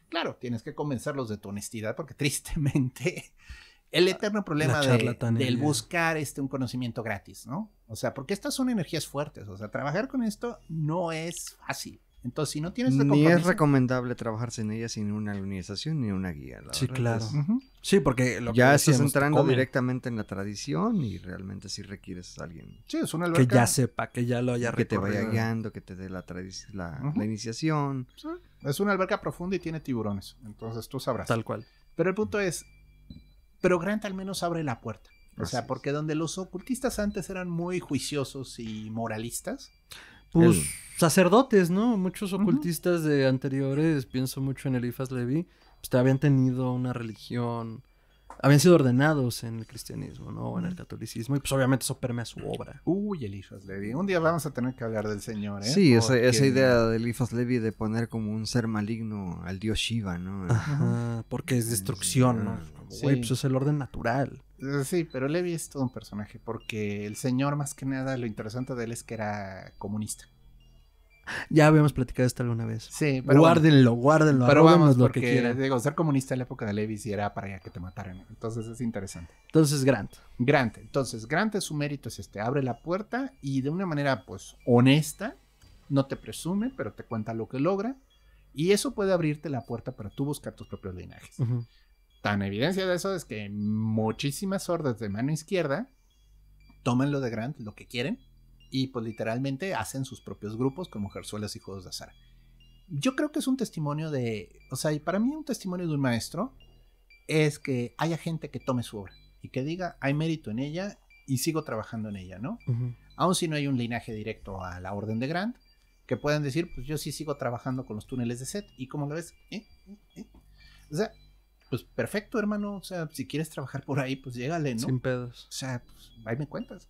Claro, tienes que convencerlos de tu honestidad porque tristemente el eterno problema del buscar este, un conocimiento gratis, ¿no? O sea, porque estas son energías fuertes, o sea, trabajar con esto no es fácil. Entonces, si no tienes Ni es recomendable trabajarse en ella sin una alunización ni una guía. sí, claro. Sí, porque lo ya que estás entrando directamente en la tradición y realmente si requieres a alguien. Sí, es una Que ya sepa, que ya lo haya Que te vaya guiando, que te dé la, iniciación. Es una alberca profunda y tiene tiburones. Entonces tú sabrás. Tal cual. Pero el punto es, pero Grant al menos abre la puerta. O sea, porque donde los ocultistas antes eran muy juiciosos y moralistas, pues sacerdotes, ¿no? Muchos ocultistas de anteriores, pienso mucho en Elifas Levi, pues habían tenido una religión, habían sido ordenados en el cristianismo, ¿no? En el catolicismo, y pues obviamente eso permea su obra. Uy, Elifas Levi. Un día vamos a tener que hablar del Señor, ¿eh? Sí, esa, idea de Elifas Levi de poner como un ser maligno al dios Shiva, ¿no? Ajá, porque es destrucción, ¿no? pues es el orden natural. Sí, pero Levi es todo un personaje, porque el señor más que nada, lo interesante de él es que era comunista. Ya habíamos platicado esto alguna vez. Sí, pero guárdenlo, guárdenlo. Pero vamos, lo porque, que Digo, ser comunista en la época de Levi sí era para que te mataran. Entonces es interesante. Entonces Grant. Grant. Entonces Grant su mérito es este, abre la puerta y de una manera pues honesta, no te presume, pero te cuenta lo que logra. Y eso puede abrirte la puerta para tú buscar tus propios linajes. Tan evidencia de eso es que muchísimas hordas de mano izquierda toman lo de Grant, lo que quieren, y pues literalmente hacen sus propios grupos como mujerzuelas y juegos de azar. Yo creo que es un testimonio de, o sea, y para mí un testimonio de un maestro es que haya gente que tome su obra y que diga, hay mérito en ella y sigo trabajando en ella, ¿no? Aún Aun si no hay un linaje directo a la Orden de Grant, que puedan decir, pues yo sí sigo trabajando con los túneles de set y como lo ves, ¿Eh? ¿Eh? ¿Eh? o sea, pues perfecto, hermano. O sea, si quieres trabajar por ahí, pues llégale, ¿no? Sin pedos. O sea, pues ahí me cuentas.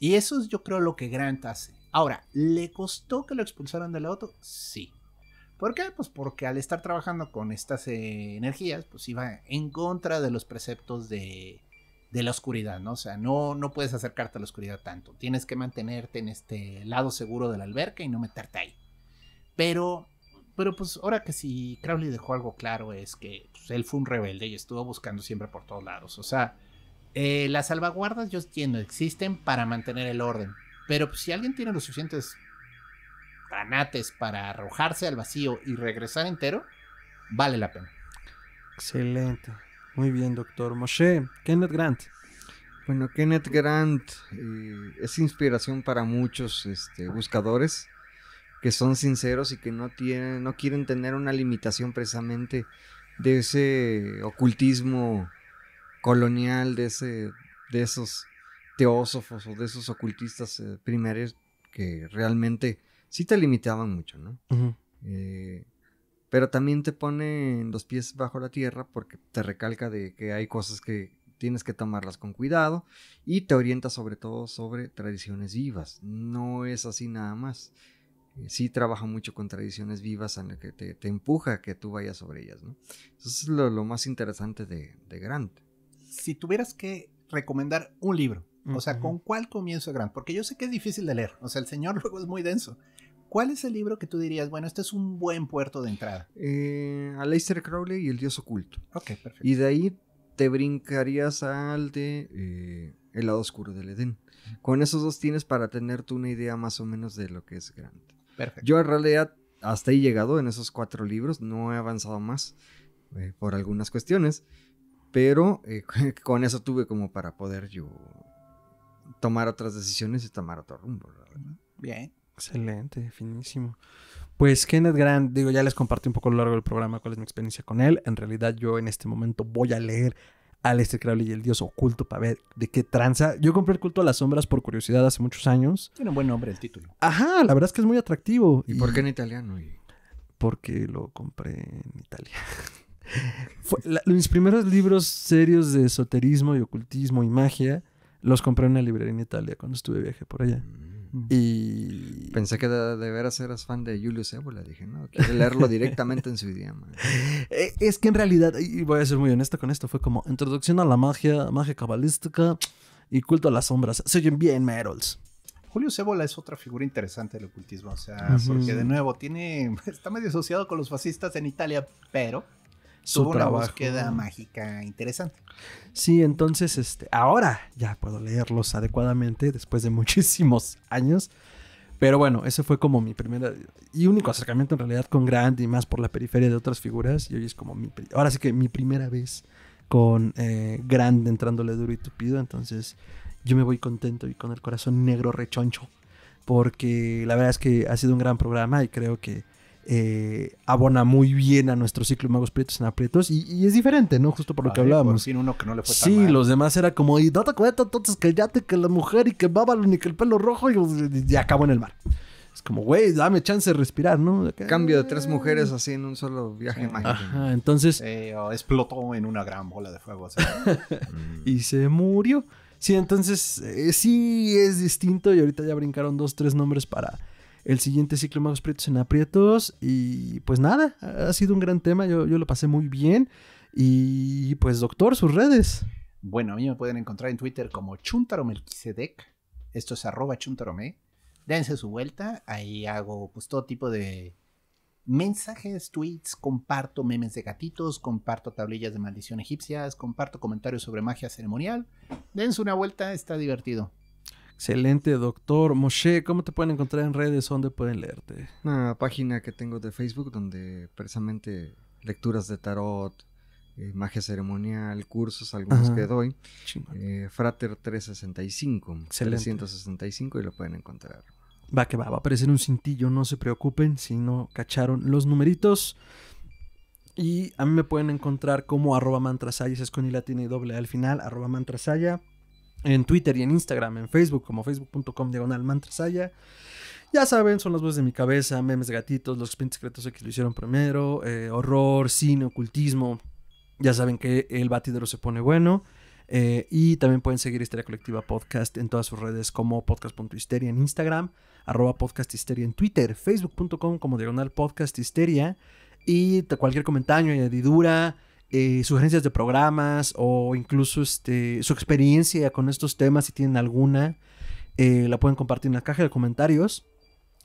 Y eso es yo creo lo que Grant hace. Ahora, ¿le costó que lo expulsaran de la auto? Sí. ¿Por qué? Pues porque al estar trabajando con estas eh, energías, pues iba en contra de los preceptos de, la oscuridad, ¿no? O sea, no, no puedes acercarte a la oscuridad tanto. Tienes que mantenerte en este lado seguro de la alberca y no meterte ahí. Pero pero pues ahora que si Crowley dejó algo claro es que pues, él fue un rebelde y estuvo buscando siempre por todos lados. O sea, eh, las salvaguardas yo entiendo, existen para mantener el orden. Pero pues, si alguien tiene los suficientes granates para arrojarse al vacío y regresar entero, vale la pena. Excelente. Muy bien, doctor Moshe. Kenneth Grant. Bueno, Kenneth Grant eh, es inspiración para muchos este, buscadores que son sinceros y que no tienen, no quieren tener una limitación precisamente de ese ocultismo colonial, de ese, de esos teósofos o de esos ocultistas eh, primeros que realmente sí te limitaban mucho, ¿no? Eh, pero también te pone los pies bajo la tierra porque te recalca de que hay cosas que tienes que tomarlas con cuidado y te orienta sobre todo sobre tradiciones vivas. No es así nada más. Eh, sí trabaja mucho con tradiciones vivas en las que te, empuja a que tú vayas sobre ellas, Eso es lo, más interesante de, de, Grant. Si tuvieras que recomendar un libro, o sea, ¿con cuál comienzo Grant? Porque yo sé que es difícil de leer, o sea, el señor luego es muy denso. ¿Cuál es el libro que tú dirías, bueno, este es un buen puerto de entrada? Eh, Aleister Crowley y El Dios Oculto. Ok, perfecto. Y de ahí te brincarías al de eh, El lado oscuro del Edén. Con esos dos tienes para tenerte una idea más o menos de lo que es Grant. Perfecto. Yo en realidad hasta he llegado en esos cuatro libros, no he avanzado más eh, por algunas cuestiones, pero eh, con eso tuve como para poder yo tomar otras decisiones y tomar otro rumbo. Bien. Excelente, finísimo. Pues Kenneth Grant, digo, ya les compartí un poco a lo largo del programa cuál es mi experiencia con él. En realidad yo en este momento voy a leer Aleister Crowley y el dios oculto para ver de qué tranza. Yo compré el culto a las sombras por curiosidad hace muchos años. Tiene un buen nombre el título. Ajá, la verdad es que es muy atractivo. ¿Y, por qué en italiano? Porque lo compré en Italia. mis primeros libros serios de esoterismo y ocultismo y magia los compré en una librería en Italia cuando estuve viaje por allá. Mm. Y pensé que de, veras eras fan de Julio Cebola, Dije, no, quiero leerlo directamente en su idioma. Eh, es que en realidad, y voy a ser muy honesto con esto, fue como introducción a la magia, magia cabalística y culto a las sombras. Se oyen bien, Merols. Julio Cebola es otra figura interesante del ocultismo, o sea, porque de nuevo tiene, está medio asociado con los fascistas en Italia, pero su trabajo. una búsqueda mágica interesante. Sí, entonces este, ahora ya puedo leerlos adecuadamente después de muchísimos años. Pero bueno, ese fue como mi primera y único acercamiento en realidad con Grant y más por la periferia de otras figuras. Y hoy es como mi, ahora sí que mi primera vez con eh, entrándole duro y tupido. Entonces yo me voy contento y con el corazón negro rechoncho. Porque la verdad es que ha sido un gran programa y creo que eh, abona muy bien a nuestro ciclo de magos prietos en aprietos y, es diferente, ¿no? Justo por lo que hablábamos. uno que no le tan sí, los demás era como, y date cuenta que ya te que la mujer y que Babalon ni que el pelo rojo y, acabó en el mar. Es como, güey, dame chance de respirar, ¿no? Cambio de tres eh". mujeres así en un solo viaje mágico. entonces... explotó en una gran bola de fuego. y se murió. Sí, entonces eh, sí es distinto y ahorita ya brincaron dos, tres nombres para el siguiente ciclo más Prietos en Aprietos. Y pues nada, ha sido un gran tema, yo, lo pasé muy bien. Y pues doctor, sus redes. Bueno, a mí me pueden encontrar en Twitter como chuntaromelquisedec. Esto es arroba chuntarome. Dense su vuelta, ahí hago pues todo tipo de mensajes, tweets, comparto memes de gatitos, comparto tablillas de maldición egipcias, comparto comentarios sobre magia ceremonial. Dense una vuelta, está divertido. Excelente, doctor. Moshe, ¿cómo te pueden encontrar en redes? ¿Dónde pueden leerte? Una página que tengo de Facebook donde precisamente lecturas de tarot, eh, magia ceremonial, cursos, algunos que doy. Eh, Frater 365, 365 y lo pueden encontrar. Va que va, va a aparecer un cintillo, no se preocupen si no cacharon los numeritos. Y a mí me pueden encontrar como arroba mantrasaya, es con y latina y doble al final, arroba mantrasaya en Twitter y en Instagram, en Facebook, como facebook.com diagonal mantrasaya. Ya saben, son las voces de mi cabeza, memes de gatitos, los expedientes secretos que lo hicieron primero, eh, horror, cine, ocultismo. Ya saben que el batidero se pone bueno. Eh, y también pueden seguir Histeria Colectiva Podcast en todas sus redes como podcast.histeria en Instagram, arroba podcasthisteria en Twitter, facebook.com como diagonal podcast Y cualquier comentario, y añadidura, eh, sugerencias de programas o incluso este, su experiencia con estos temas, si tienen alguna, eh, la pueden compartir en la caja de comentarios,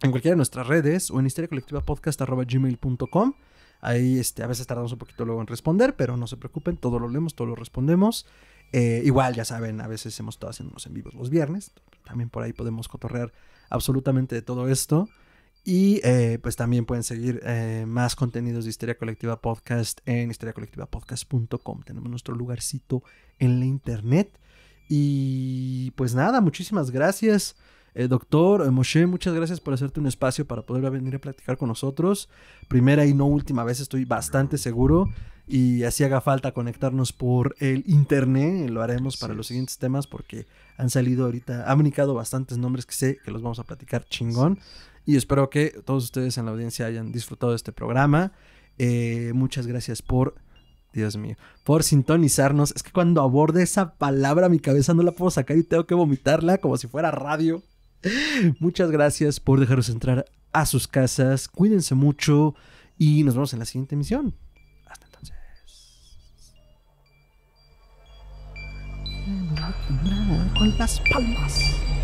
en cualquiera de nuestras redes o en historia colectiva gmail.com Ahí este, a veces tardamos un poquito luego en responder, pero no se preocupen, todo lo leemos, todo lo respondemos. Eh, igual, ya saben, a veces hemos estado haciendo unos en vivos los viernes. También por ahí podemos cotorrear absolutamente de todo esto. Y eh, pues también pueden seguir eh, más contenidos de Historia Colectiva Podcast en historiacolectivapodcast.com Tenemos nuestro lugarcito en la internet. Y pues nada, muchísimas gracias. Eh, doctor Moshe, muchas gracias por hacerte un espacio para poder venir a platicar con nosotros. Primera y no última vez, estoy bastante seguro. Y así haga falta conectarnos por el internet, lo haremos para los siguientes temas porque han salido ahorita, han brincado bastantes nombres que sé que los vamos a platicar chingón. Y espero que todos ustedes en la audiencia hayan disfrutado de este programa. Eh, muchas gracias por, Dios mío, por sintonizarnos. Es que cuando aborde esa palabra mi cabeza no la puedo sacar y tengo que vomitarla como si fuera radio. Muchas gracias por dejaros entrar a sus casas. Cuídense mucho y nos vemos en la siguiente emisión. Hasta entonces. Con las palmas.